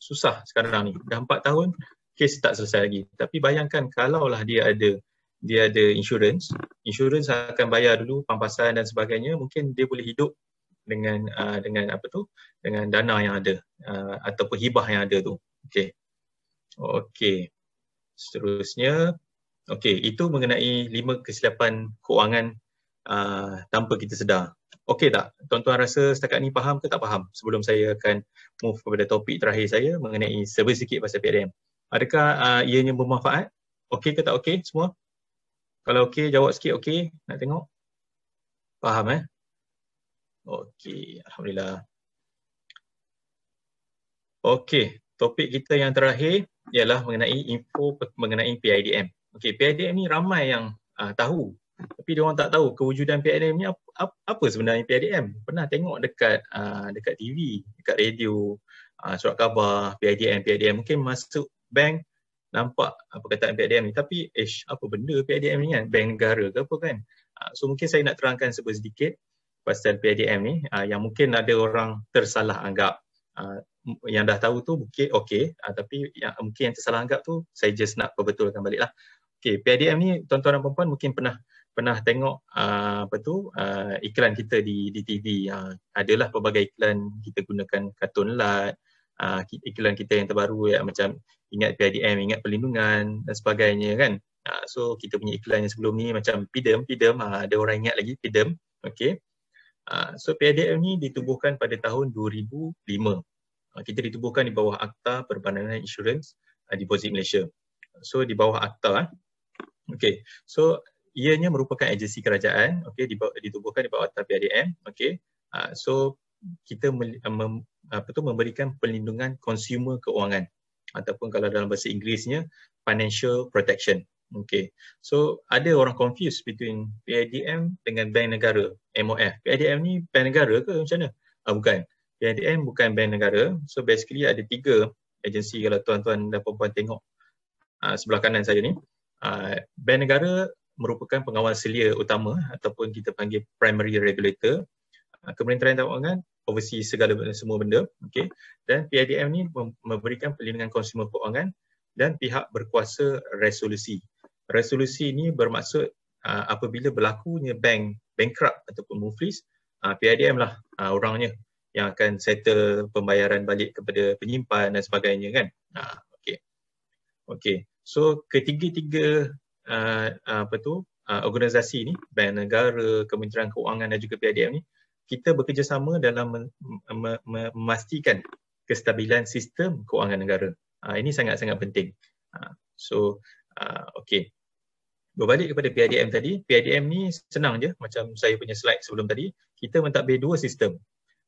susah sekarang ni. Dah 4 tahun, kes tak selesai lagi. Tapi bayangkan kalau lah dia ada dia ada insurans, insurans akan bayar dulu pampasan dan sebagainya, mungkin dia boleh hidup dengan uh, dengan apa tu dengan dana yang ada uh, ataupun hibah yang ada tu. Okey. Okey. Seterusnya okey itu mengenai lima kesilapan kewangan uh, ah, tanpa kita sedar. Okey tak? Tuan-tuan rasa setakat ni faham ke tak faham sebelum saya akan move kepada topik terakhir saya mengenai server sikit pasal PLM. Adakah uh, ianya bermanfaat? Okey ke tak okey semua? Kalau okey jawab sikit okey nak tengok. Faham eh? Okey, Alhamdulillah. Okey, topik kita yang terakhir ialah mengenai info mengenai PIDM. Okey, PIDM ni ramai yang uh, tahu tapi dia orang tak tahu kewujudan PIDM ni apa, apa sebenarnya PIDM pernah tengok dekat uh, dekat TV dekat radio uh, surat khabar PIDM PIDM mungkin masuk bank nampak apa ah, kata PIDM ni tapi eh apa benda PIDM ni kan bank negara ke apa kan uh, so mungkin saya nak terangkan sedikit pasal PIDM ni uh, yang mungkin ada orang tersalah anggap uh, yang dah tahu tu okay okey uh, tapi yang mungkin yang tersalah anggap tu saya just nak perbetulkan baliklah okey PIDM ni tuan-tuan dan puan mungkin pernah pernah tengok uh, apa tu uh, iklan kita di di TV uh, ah, adalah pelbagai iklan kita gunakan katun lat uh, iklan kita yang terbaru ya macam ingat PIDM ingat perlindungan dan sebagainya kan uh, so kita punya iklan yang sebelum ni macam PIDEM PIDEM uh, ada orang ingat lagi PIDEM okey uh, so PIDM ni ditubuhkan pada tahun 2005 kita ditubuhkan di bawah Akta Perbandaran Insurans uh, Deposit Malaysia. So di bawah Akta. Okay. So ianya merupakan agensi kerajaan okey di, ditubuhkan di bawah tapi okey uh, so kita mem, ah, mem, apa tu memberikan perlindungan konsumer keuangan ataupun kalau dalam bahasa Inggerisnya financial protection okey so ada orang confuse between PIDM dengan bank negara MOF PIDM ni bank negara ke macam mana uh, bukan PIDM bukan bank negara so basically ada tiga agensi kalau tuan-tuan dan puan-puan tengok uh, sebelah kanan saya ni Uh, bank negara merupakan pengawal selia utama ataupun kita panggil primary regulator. Kementerian Kewangan oversee segala benda semua benda, okey. Dan PIDM ni memberikan perlindungan konsumen kewangan dan pihak berkuasa resolusi. Resolusi ni bermaksud ah, apabila berlakunya bank bankrupt ataupun muflis, ah, PIDM lah ah, orangnya yang akan settle pembayaran balik kepada penyimpan dan sebagainya kan. Ha, okey. Okey. So ketiga-tiga Uh, uh, apa tu uh, organisasi ni bank negara kementerian keuangan dan juga PIDM ni kita bekerjasama dalam memastikan kestabilan sistem keuangan negara. Uh, ini sangat-sangat penting. Uh, so uh, okey. Berbalik kepada PIDM tadi, PIDM ni senang je macam saya punya slide sebelum tadi, kita mentadbir dua sistem.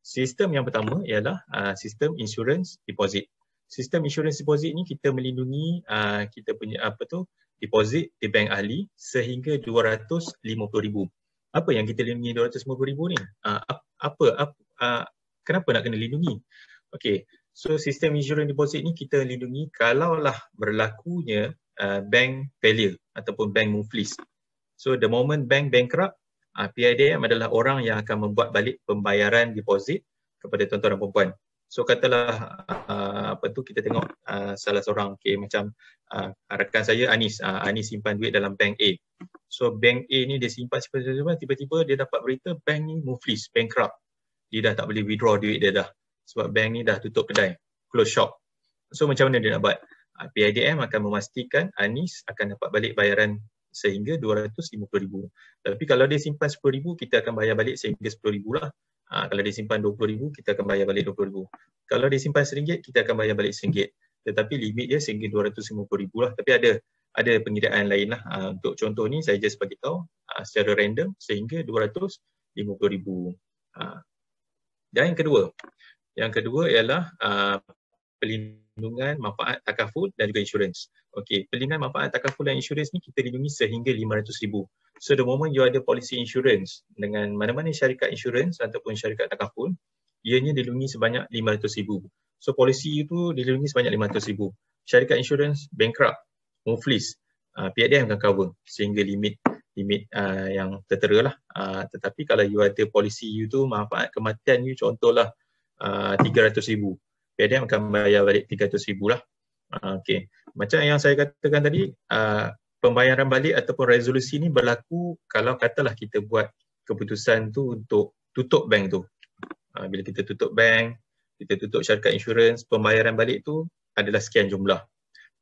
Sistem yang pertama ialah uh, sistem insurance deposit. Sistem insurance deposit ni kita melindungi uh, kita punya apa tu deposit di bank ahli sehingga 250,000. Apa yang kita lindungi 250,000 ni? Uh, apa apa uh, kenapa nak kena lindungi? Okey. So sistem insurans deposit ni kita lindungi kalaulah berlakunya uh, bank failure ataupun bank muflis. So the moment bank bankrupt, uh, ah, PIDM adalah orang yang akan membuat balik pembayaran deposit kepada tuan-tuan dan puan So katalah uh, apa tu kita tengok uh, salah seorang okay, macam uh, uh rakan saya Anis, uh, Anis simpan duit dalam bank A. So bank A ni dia simpan simpan tiba-tiba dia dapat berita bank ni muflis, bankrupt. Dia dah tak boleh withdraw duit dia dah sebab bank ni dah tutup kedai, close shop. So macam mana dia nak buat? Uh, PIDM akan memastikan Anis akan dapat balik bayaran sehingga 250,000. Tapi kalau dia simpan 10,000 kita akan bayar balik sehingga 10,000 lah. Ha, kalau disimpan RM20,000, kita akan bayar balik RM20,000. Kalau disimpan RM1, kita akan bayar balik RM1. Tetapi limit dia RM250,000 lah. Tapi ada ada pengiraan lain lah. Ha, untuk contoh ni, saya just bagi tahu ha, secara random sehingga RM250,000. Ha. Dan yang kedua, yang kedua ialah ha, pelindungan perlindungan manfaat takaful dan juga insurans. Okey, perlindungan manfaat takaful dan insurans ni kita lindungi sehingga 500,000. So the moment you ada policy insurans dengan mana-mana syarikat insurans ataupun syarikat takaful, ianya dilindungi sebanyak 500,000. So policy itu dilindungi sebanyak 500,000. Syarikat insurans bankrupt, muflis, uh, ah, PADM akan cover sehingga limit limit uh, yang tertera lah. Uh, tetapi kalau you ada policy you tu manfaat kematian you contohlah uh, 300,000 PDM akan bayar balik RM300,000 lah. Ah, okay. Macam yang saya katakan tadi, ah, pembayaran balik ataupun resolusi ni berlaku kalau katalah kita buat keputusan tu untuk tutup bank tu. Ah, bila kita tutup bank, kita tutup syarikat insurans, pembayaran balik tu adalah sekian jumlah.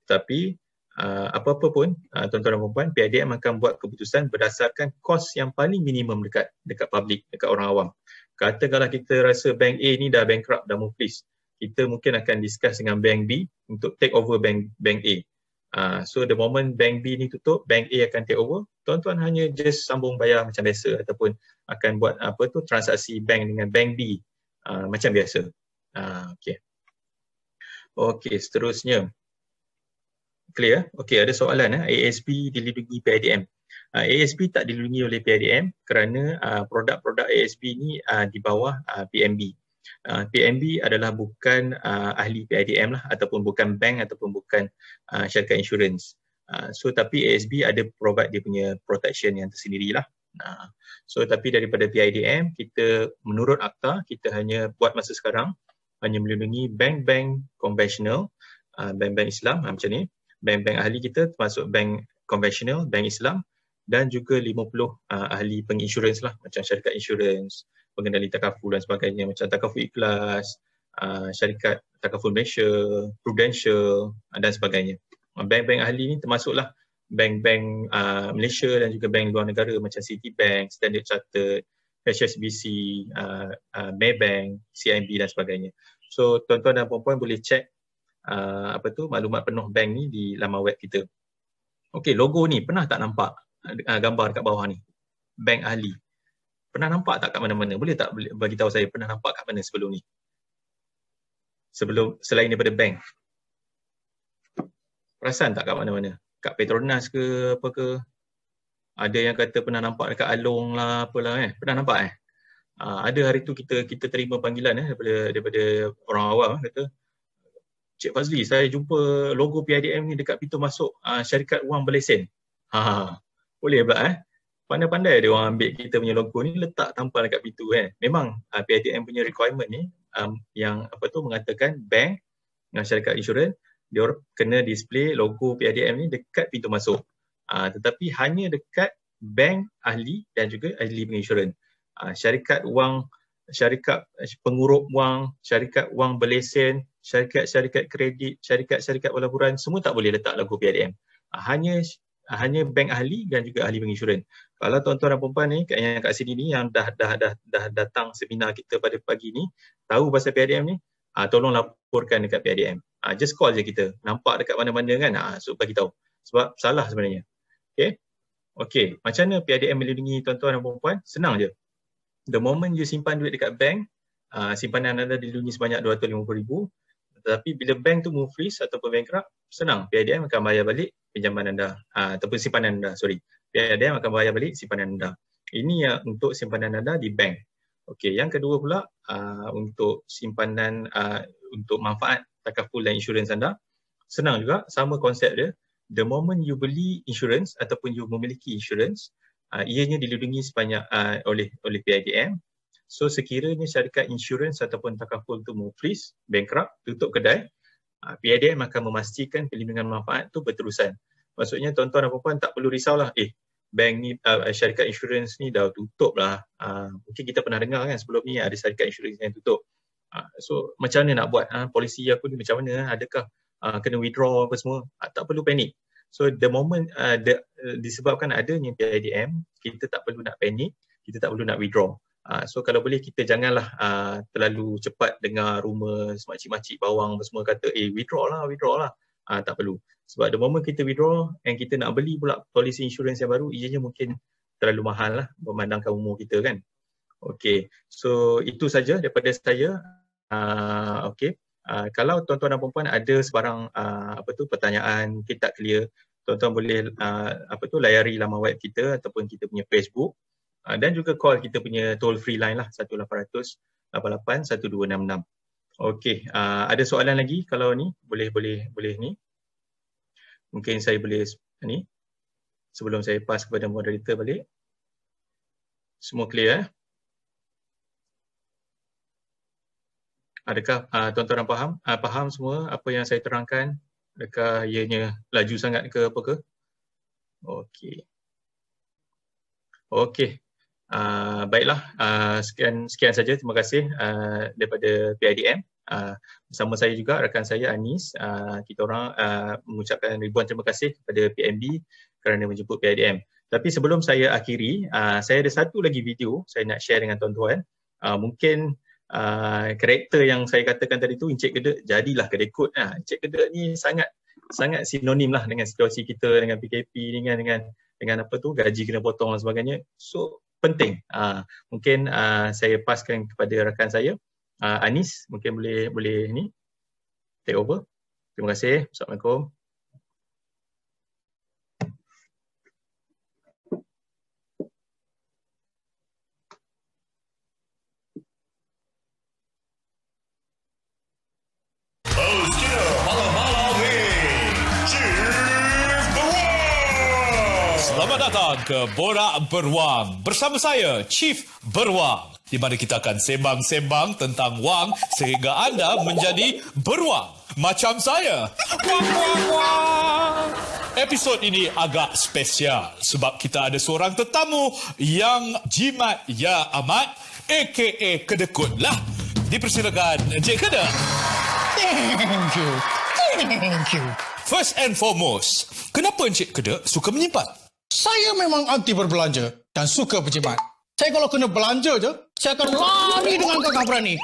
Tapi apa-apa pun, tuan-tuan dan perempuan, PIDM akan buat keputusan berdasarkan kos yang paling minimum dekat dekat publik, dekat orang awam. Katakanlah kita rasa bank A ni dah bankrupt, dah muflis kita mungkin akan discuss dengan bank B untuk take over bank bank A. Uh, so the moment bank B ni tutup, bank A akan take over. Tuan-tuan hanya just sambung bayar macam biasa ataupun akan buat apa tu transaksi bank dengan bank B uh, macam biasa. Uh, ah, okay. Okay, seterusnya. Clear? Okay, ada soalan. Eh? ASB dilindungi PIDM. Uh, ASB tak dilindungi oleh PIDM kerana uh, produk-produk ASB ni uh, di bawah uh, PMB. Uh, PMB adalah bukan uh, ahli PIDM lah ataupun bukan bank ataupun bukan uh, syarikat insurans. Uh, so tapi ASB ada provide dia punya protection yang tersendiri lah. Uh, so tapi daripada PIDM kita menurut akta kita hanya buat masa sekarang hanya melindungi bank-bank konvensional, uh, bank-bank Islam uh, macam ni, bank-bank ahli kita termasuk bank konvensional, bank Islam dan juga 50 uh, ahli penginsurans lah macam syarikat insurans, uh, pengendali takaful dan sebagainya macam takaful ikhlas, uh, syarikat takaful Malaysia, Prudential uh, dan sebagainya. Uh, bank-bank ahli ni termasuklah bank-bank uh, Malaysia dan juga bank luar negara macam Citibank, Standard Chartered, HSBC, uh, uh, Maybank, CIMB dan sebagainya. So tuan-tuan dan puan-puan boleh check uh, apa tu maklumat penuh bank ni di laman web kita. Okay, logo ni pernah tak nampak uh, gambar kat bawah ni? Bank ahli pernah nampak tak kat mana-mana boleh tak bagi tahu saya pernah nampak kat mana sebelum ni sebelum selain daripada bank perasan tak kat mana-mana kat Petronas ke apa ke ada yang kata pernah nampak dekat Along lah apalah eh pernah nampak eh ha, ada hari tu kita kita terima panggilan eh daripada daripada orang awam eh, kata Cik Fazli saya jumpa logo PIDM ni dekat pintu masuk uh, syarikat wang berlesen ha, ha, ha boleh pula eh pandai-pandai dia orang ambil kita punya logo ni letak tampal dekat pintu kan. Memang uh, ah, PIDM punya requirement ni um, yang apa tu mengatakan bank dengan syarikat insurans dia kena display logo PIDM ni dekat pintu masuk. Uh, tetapi hanya dekat bank ahli dan juga ahli penginsurans. Uh, ah, syarikat wang, syarikat eh, pengurup wang, syarikat wang berlesen, syarikat-syarikat kredit, syarikat-syarikat pelaburan semua tak boleh letak logo PIDM. Uh, hanya hanya bank ahli dan juga ahli penginsurans kalau tuan-tuan dan puan-puan ni kat yang kat sini ni yang dah dah dah dah datang seminar kita pada pagi ni tahu pasal PRDM ni ah uh, tolong laporkan dekat PRDM ah uh, just call je kita nampak dekat mana-mana kan ah uh, so bagi tahu sebab salah sebenarnya Okay, okey macam mana PRDM melindungi tuan-tuan dan puan-puan senang je the moment you simpan duit dekat bank uh, simpanan anda dilindungi sebanyak 250000 Tapi bila bank tu move freeze ataupun bankrupt, senang PIDM akan bayar balik pinjaman anda uh, ataupun simpanan anda, sorry. PLDM akan bayar balik simpanan anda. Ini yang untuk simpanan anda di bank. Okey, yang kedua pula uh, untuk simpanan uh, untuk manfaat takaful dan insurans anda. Senang juga, sama konsep dia. The moment you beli insurans ataupun you memiliki insurans, uh, ianya dilindungi sebanyak uh, oleh oleh PIDM. So sekiranya syarikat insurans ataupun takaful itu mufris, bankrupt, tutup kedai, uh, PIDM akan memastikan pelindungan manfaat itu berterusan maksudnya tuan-tuan dan puan-puan tak perlu risau lah. eh bank ni uh, syarikat insurans ni dah tutup lah uh, mungkin kita pernah dengar kan sebelum ni ada syarikat insurans yang tutup uh, so macam mana nak buat uh, polisi aku ni macam mana adakah uh, kena withdraw apa semua uh, tak perlu panik so the moment uh, the, uh, disebabkan adanya PIDM kita tak perlu nak panik kita tak perlu nak withdraw Uh, so kalau boleh kita janganlah uh, terlalu cepat dengar rumah semakcik-makcik bawang apa semua kata eh withdraw lah, withdraw lah uh, tak perlu. Sebab the moment kita withdraw and kita nak beli pula polisi insurans yang baru, ianya mungkin terlalu mahal lah memandangkan umur kita kan. Okay, so itu saja daripada saya. Uh, okay, uh, kalau tuan-tuan dan perempuan ada sebarang uh, apa tu pertanyaan kita tak clear, tuan-tuan boleh uh, apa tu layari laman web kita ataupun kita punya Facebook uh, dan juga call kita punya toll free line lah 1800 88 1266. Okey, uh, ada soalan lagi kalau ni boleh boleh boleh ni. Mungkin saya boleh ni sebelum saya pass kepada moderator balik. Semua clear eh? Adakah uh, tuan-tuan faham? Uh, faham semua apa yang saya terangkan? Adakah ianya laju sangat ke apa ke? Okey. Okey, Ah, baiklah, uh, sekian sekian saja. Terima kasih uh, daripada PIDM. Uh, bersama saya juga rakan saya Anis. Uh, kita orang uh, mengucapkan ribuan terima kasih kepada PMB kerana menjemput PIDM. Tapi sebelum saya akhiri, uh, saya ada satu lagi video saya nak share dengan tuan-tuan. Uh, mungkin uh, karakter yang saya katakan tadi tu Encik Kedek jadilah kedekut. Uh, Encik Kedek ni sangat sangat sinonim lah dengan situasi kita dengan PKP dengan dengan dengan apa tu gaji kena potong dan sebagainya. So penting. Uh, mungkin uh, saya paskan kepada rakan saya uh, Anis mungkin boleh boleh ni take over. Terima kasih. Assalamualaikum. datang ke Borak Beruang bersama saya Chief Beruang di mana kita akan sembang-sembang tentang wang sehingga anda menjadi beruang macam saya. Wang wang wang. Episod ini agak spesial sebab kita ada seorang tetamu yang jimat ya amat aka kedekut lah. Dipersilakan Encik Keda. Thank you. Thank you. First and foremost, kenapa Encik Kedek suka menyimpan? Saya memang anti berbelanja dan suka berjimat. Saya kalau kena belanja je, saya akan lari dengan kakak berani.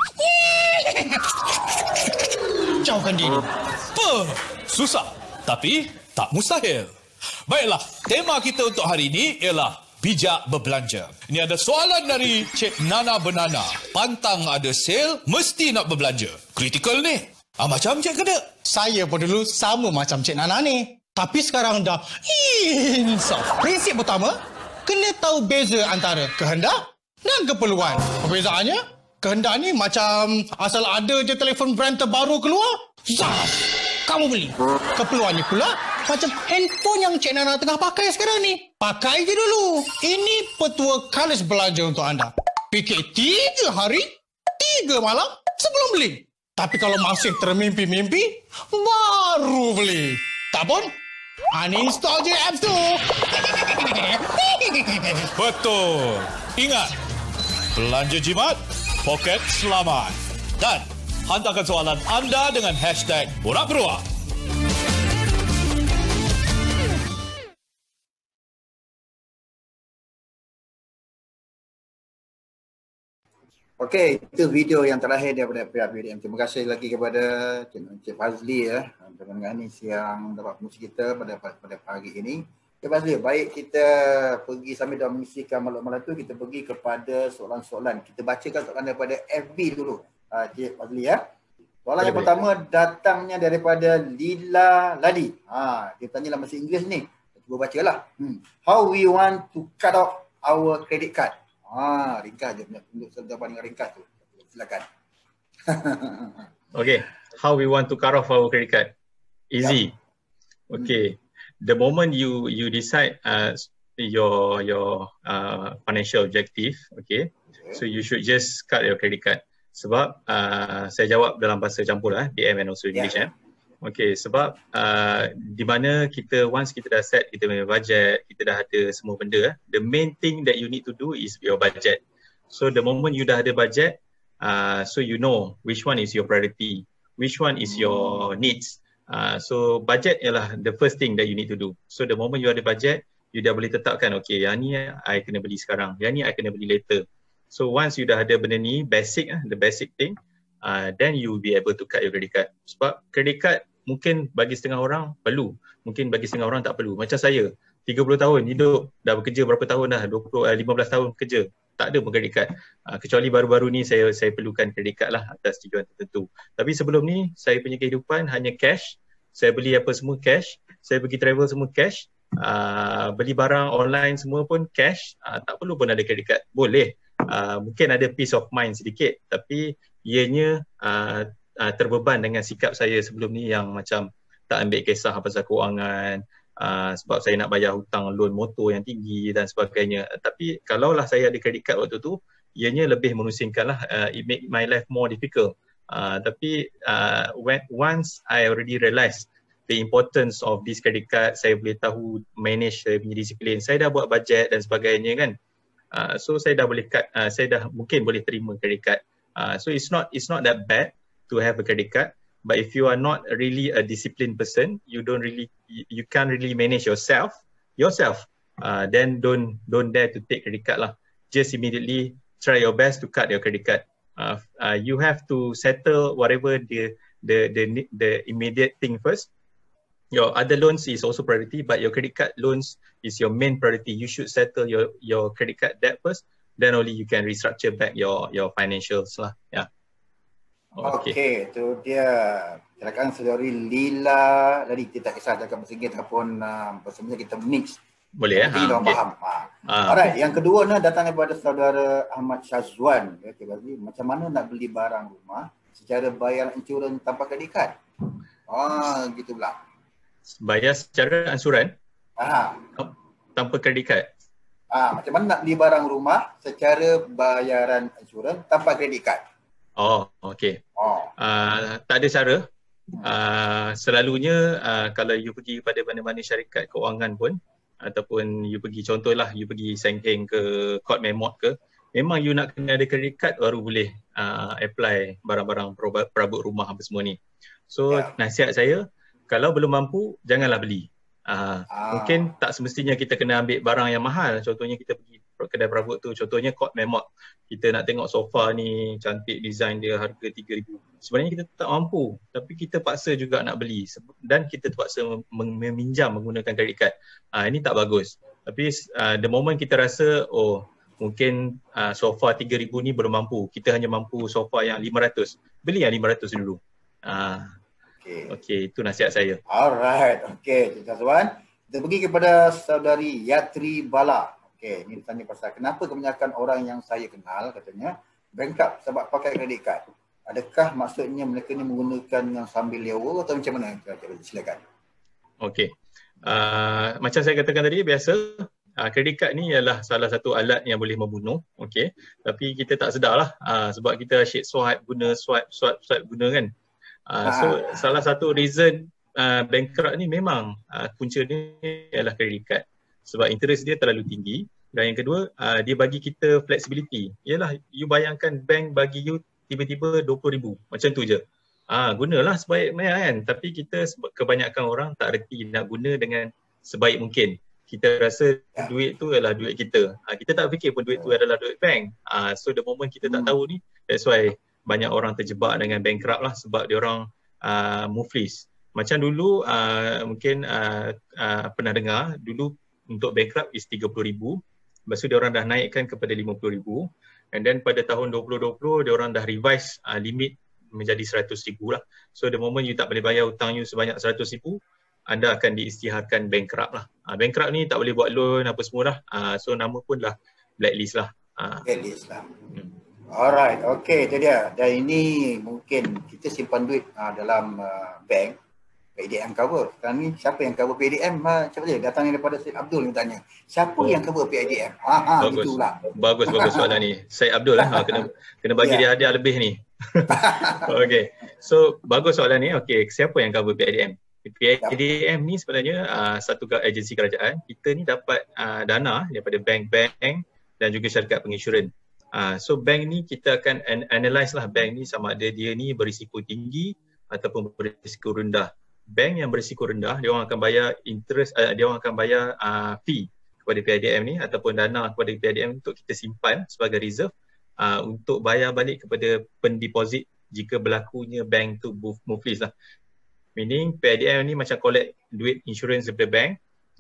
Jauhkan diri. Puh, susah tapi tak mustahil. Baiklah, tema kita untuk hari ini ialah bijak berbelanja. Ini ada soalan dari Cik Nana Benana. Pantang ada sale, mesti nak berbelanja. Kritikal ni. Ah, macam Cik Kedek. Saya pun dulu sama macam Cik Nana ni. Tapi sekarang dah insaf. Prinsip pertama, kena tahu beza antara kehendak dan keperluan. Perbezaannya, kehendak ni macam asal ada je telefon brand terbaru keluar, zaf, kamu beli. Keperluannya pula, macam handphone yang Cik Nana tengah pakai sekarang ni. Pakai je dulu. Ini petua kalis belanja untuk anda. Fikir tiga hari, tiga malam sebelum beli. Tapi kalau masih termimpi-mimpi, baru beli. Tak pun, Uninstall je apps tu. Betul. Ingat, belanja jimat, poket selamat. Dan hantarkan soalan anda dengan hashtag Borak Beruang. Okey, itu video yang terakhir daripada BDM. Terima kasih lagi kepada Encik Fazli ya. Dengan ini siang dapat musik kita pada pada pagi ini. Encik Fazli, baik kita pergi sambil dah mengisikan malam-malam tu, kita pergi kepada soalan-soalan. Kita bacakan soalan daripada FB dulu. Encik ah, Fazli ya. Soalan yang ya, pertama datangnya daripada Lila Ladi. Ha, dia tanya dalam bahasa Inggeris ni. Cuba bacalah. Hmm. How we want to cut off our credit card? Ah, ringkas je punya tunjuk jawapan dengan ringkas tu. Silakan. okay, how we want to cut off our credit card? Easy. Yeah. Okay, the moment you you decide uh, your your uh, financial objective, okay, so you should just cut your credit card. Sebab uh, saya jawab dalam bahasa campur lah, DM eh, and also ya. English. Yeah. Eh. Okay, sebab uh, di mana kita once kita dah set kita punya budget, kita dah ada semua benda. Eh, the main thing that you need to do is your budget. So the moment you dah ada budget, uh, so you know which one is your priority, which one is your needs. Uh, so budget ialah the first thing that you need to do. So the moment you ada budget, you dah boleh tetapkan, okay, yang ni eh, I kena beli sekarang, yang ni I kena beli later. So once you dah ada benda ni, basic, eh, the basic thing, uh, then you will be able to cut your credit card. Sebab credit card mungkin bagi setengah orang perlu mungkin bagi setengah orang tak perlu macam saya 30 tahun hidup dah bekerja berapa tahun dah 20 15 eh, tahun kerja tak ada pun kredit ah, kecuali baru-baru ni saya saya perlukan kredit card lah atas tujuan tertentu tapi sebelum ni saya punya kehidupan hanya cash saya beli apa semua cash saya pergi travel semua cash Uh, beli barang online semua pun cash uh, tak perlu pun ada credit card boleh uh, mungkin ada peace of mind sedikit tapi ianya uh, uh, terbeban dengan sikap saya sebelum ni yang macam tak ambil kisah pasal kewangan uh, sebab saya nak bayar hutang loan motor yang tinggi dan sebagainya tapi kalaulah saya ada credit card waktu tu ianya lebih menusingkan lah uh, it make my life more difficult uh, tapi uh, when, once I already realise the importance of this credit card saya boleh tahu manage saya punya disiplin saya dah buat budget dan sebagainya kan uh, so saya dah boleh cut uh, saya dah mungkin boleh terima credit card uh, so it's not it's not that bad to have a credit card. But if you are not really a disciplined person, you don't really, you can't really manage yourself, yourself. Uh, then don't don't dare to take credit card lah. Just immediately try your best to cut your credit card. Uh, uh, you have to settle whatever the the the the immediate thing first. Your other loans is also priority, but your credit card loans is your main priority. You should settle your your credit card debt first. Then only you can restructure back your your financials lah. Yeah. Okey, okay, tu dia. Silakan saudari Lila. Tadi kita tak kisah cakap bahasa Inggeris ataupun bahasa uh, Melayu kita mix. Boleh ya. Kita ha, okay. faham. Ha. Ha. Alright, yang kedua ni datang daripada saudara Ahmad Syazwan. Okay, bagi. Macam mana nak beli barang rumah secara bayar ancuran tanpa kredit kad? Ah, gitu pula. Bayar secara ansuran? Ha. Ah. Oh, tanpa kredit kad? Ah, macam mana nak beli barang rumah secara bayaran ansuran tanpa kredit kad? Oh, okay. Oh. Uh, tak ada cara. Uh, selalunya uh, kalau you pergi kepada mana-mana syarikat keuangan pun ataupun you pergi contohlah you pergi Seng Heng ke Court Memot ke memang you nak kena ada credit card baru boleh uh, apply barang-barang perabot rumah apa semua ni. So yeah. nasihat saya kalau belum mampu janganlah beli. Uh, ah. Mungkin tak semestinya kita kena ambil barang yang mahal contohnya kita pergi kedai perabot tu contohnya kot memak kita nak tengok sofa ni cantik design dia harga 3000 sebenarnya kita tak mampu tapi kita paksa juga nak beli dan kita terpaksa meminjam menggunakan kredit kad uh, ah, ini tak bagus tapi uh, the moment kita rasa oh mungkin uh, sofa 3000 ni belum mampu kita hanya mampu sofa yang 500 beli yang 500 dulu uh, ah, okay. okay itu nasihat saya alright okay Tuan-tuan kita pergi kepada saudari Yatri Bala Okay, ni tanya pasal kenapa kebanyakan orang yang saya kenal katanya bankrupt sebab pakai kredit card. Adakah maksudnya mereka ni menggunakan yang sambil lewa atau macam mana? Silakan. Okay. Uh, ah, macam saya katakan tadi, biasa uh, ah, kredit card ni ialah salah satu alat yang boleh membunuh. Okay. Tapi kita tak sedarlah uh, ah, sebab kita asyik swipe guna, swipe, swipe, swipe guna kan. Uh, ha. So salah satu reason uh, bankrupt ni memang uh, punca ni ialah kredit card sebab interest dia terlalu tinggi dan yang kedua, uh, dia bagi kita flexibility. Ialah, you bayangkan bank bagi you tiba-tiba RM20,000. Macam tu je. Ah, uh, gunalah sebaik mana kan. Tapi kita kebanyakan orang tak reti nak guna dengan sebaik mungkin. Kita rasa ya. duit tu adalah duit kita. Uh, kita tak fikir pun duit tu ya. adalah duit bank. Ah, so the moment kita tak hmm. tahu ni, that's why banyak orang terjebak dengan bankrupt lah sebab dia orang uh, ah, muflis. Macam dulu uh, mungkin uh, uh, pernah dengar dulu untuk bankrupt is 30000 Lepas tu dia orang dah naikkan kepada 50,000 and then pada tahun 2020 dia orang dah revise uh, limit menjadi 100,000 lah. So the moment you tak boleh bayar hutang you sebanyak 100,000 anda akan diistiharkan bankrupt lah. Ha, bankrupt ni tak boleh buat loan apa semua lah. Ha, so nama pun lah blacklist lah. Ha. Blacklist lah. Hmm. Alright, okay itu dia. Dan ini mungkin kita simpan duit uh, dalam uh, bank. PDM yang cover. Sekarang ni siapa yang cover PDM? Ha, siapa dia? Datang daripada Syed Abdul yang tanya. Siapa oh. yang cover PDM? Ha, ha, bagus. Bagus, bagus soalan ni. Syed Abdul lah. Ha, kena, kena bagi yeah. dia hadiah lebih ni. okay. So, bagus soalan ni. Okay, siapa yang cover PDM? Ya. PDM ni sebenarnya uh, satu agensi kerajaan. Kita ni dapat uh, dana daripada bank-bank dan juga syarikat pengisuran. Uh, ah, so bank ni kita akan an- analyse lah bank ni sama ada dia ni berisiko tinggi ataupun berisiko rendah bank yang berisiko rendah dia orang akan bayar interest uh, dia orang akan bayar uh, fee kepada PIDM ni ataupun dana kepada PIDM untuk kita simpan sebagai reserve uh, untuk bayar balik kepada pendeposit jika berlakunya bank tu muflis lah meaning PIDM ni macam collect duit insurance daripada bank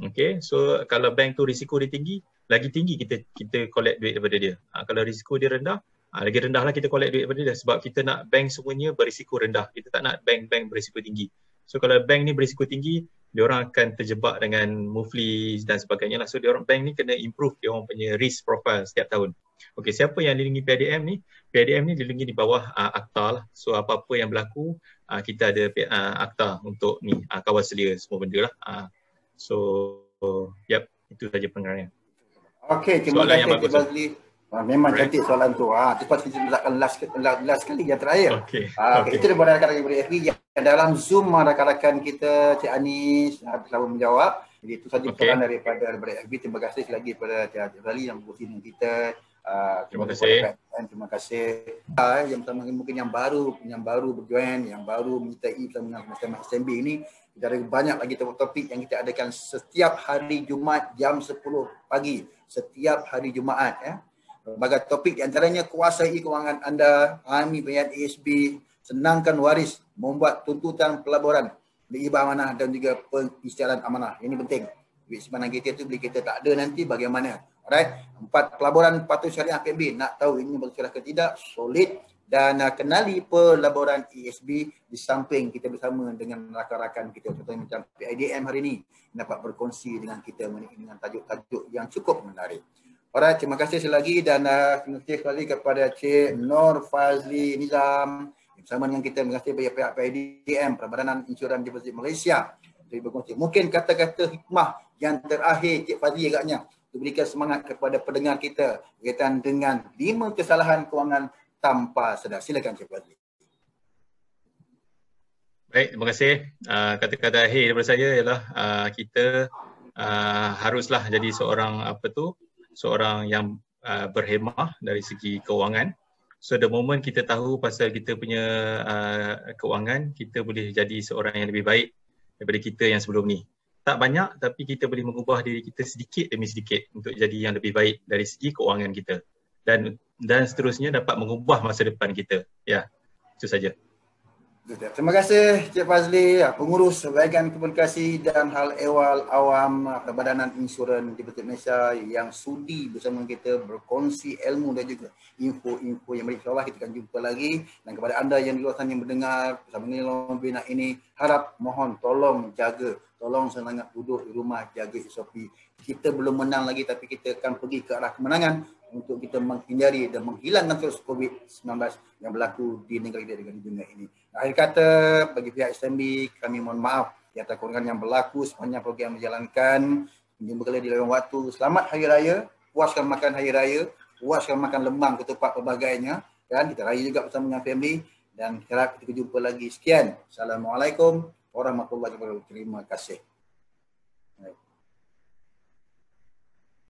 okay so kalau bank tu risiko dia tinggi lagi tinggi kita kita collect duit daripada dia uh, kalau risiko dia rendah uh, lagi rendahlah kita collect duit daripada dia sebab kita nak bank semuanya berisiko rendah kita tak nak bank-bank berisiko tinggi So kalau bank ni berisiko tinggi, dia orang akan terjebak dengan muflis dan sebagainya lah. So dia orang bank ni kena improve dia orang punya risk profile setiap tahun. Okey, siapa yang dilindungi PADM ni? PADM ni dilindungi di bawah uh, akta lah. So apa-apa yang berlaku, uh, kita ada uh, akta untuk ni uh, kawal selia semua benda lah. Uh, so, uh, yep, itu saja pengarangnya. Okey, terima kasih Encik Bazli. memang right. cantik soalan tu. Ha, tepat kita last, last, last kali yang terakhir. Okey. Ha, okay. okay. Kita dah berada lagi dari FB dalam Zoom rakan-rakan kita Cik Anis ah, selalu menjawab. Jadi itu saja okay. peran daripada Albert FB. Terima kasih lagi kepada Cik Azali yang berkongsi dengan kita. Ah, terima kasih. Dan terima kasih. Eh, yang pertama mungkin yang baru yang baru berjoin, yang baru menyertai pertemuan Mahkamah SMB ini. Kita ada banyak lagi topik topik yang kita adakan setiap hari Jumaat jam 10 pagi. Setiap hari Jumaat. Ya. Berbagai topik di antaranya kuasai kewangan anda, kami bayar ASB, senangkan waris membuat tuntutan pelaburan diibah amanah dan juga pengisytiharan amanah. Ini penting. Duit simpanan kita tu bila kita tak ada nanti bagaimana. Alright. Empat pelaburan patuh syariah PMB. Nak tahu ini patuh syariah ke tidak? Solid dan uh, kenali pelaburan ESB di samping kita bersama dengan rakan-rakan kita contohnya macam PIDM hari ini dapat berkongsi dengan kita dengan tajuk-tajuk yang cukup menarik. Alright, terima kasih sekali lagi dan uh, terima kasih sekali kepada Cik Nur Fazli Nizam. Sama dengan kita terima kasih pihak PIDM Perbadanan Insurans Deposit Malaysia Terima berkongsi. Mungkin kata-kata hikmah yang terakhir Cik Fadli agaknya untuk semangat kepada pendengar kita berkaitan dengan lima kesalahan kewangan tanpa sedar. Silakan Cik Fadli. Baik, terima kasih. Ah, kata-kata akhir daripada saya ialah ah, kita ah, haruslah jadi seorang apa tu, seorang yang berhemah dari segi kewangan. So the moment kita tahu pasal kita punya uh, keuangan, kita boleh jadi seorang yang lebih baik daripada kita yang sebelum ni. Tak banyak tapi kita boleh mengubah diri kita sedikit demi sedikit untuk jadi yang lebih baik dari segi keuangan kita. Dan dan seterusnya dapat mengubah masa depan kita. Ya. Yeah. Itu saja. Terima kasih Cik Fazli, ah, pengurus sebahagian komunikasi dan Hal Ewal Awam Perbadanan ah, Insurans di Petit Malaysia yang sudi bersama kita berkongsi ilmu dan juga info-info yang baik. InsyaAllah kita akan jumpa lagi dan kepada anda yang di luar sana yang mendengar bersama ini Lombina ini harap mohon tolong jaga tolong sangat duduk di rumah jaga SOP kita belum menang lagi tapi kita akan pergi ke arah kemenangan untuk kita menghindari dan menghilangkan virus COVID-19 yang berlaku di negara kita dengan dunia ini. Akhir kata, bagi pihak SMB, kami mohon maaf di atas kurangan yang berlaku sepanjang program yang berjalankan. Jumpa kembali di lain waktu. Selamat Hari Raya. Puaskan makan Hari Raya. Puaskan makan lemang ketupat pelbagainya. Dan kita raya juga bersama dengan family. Dan kita harap jumpa lagi. Sekian. Assalamualaikum warahmatullahi wabarakatuh. Terima kasih.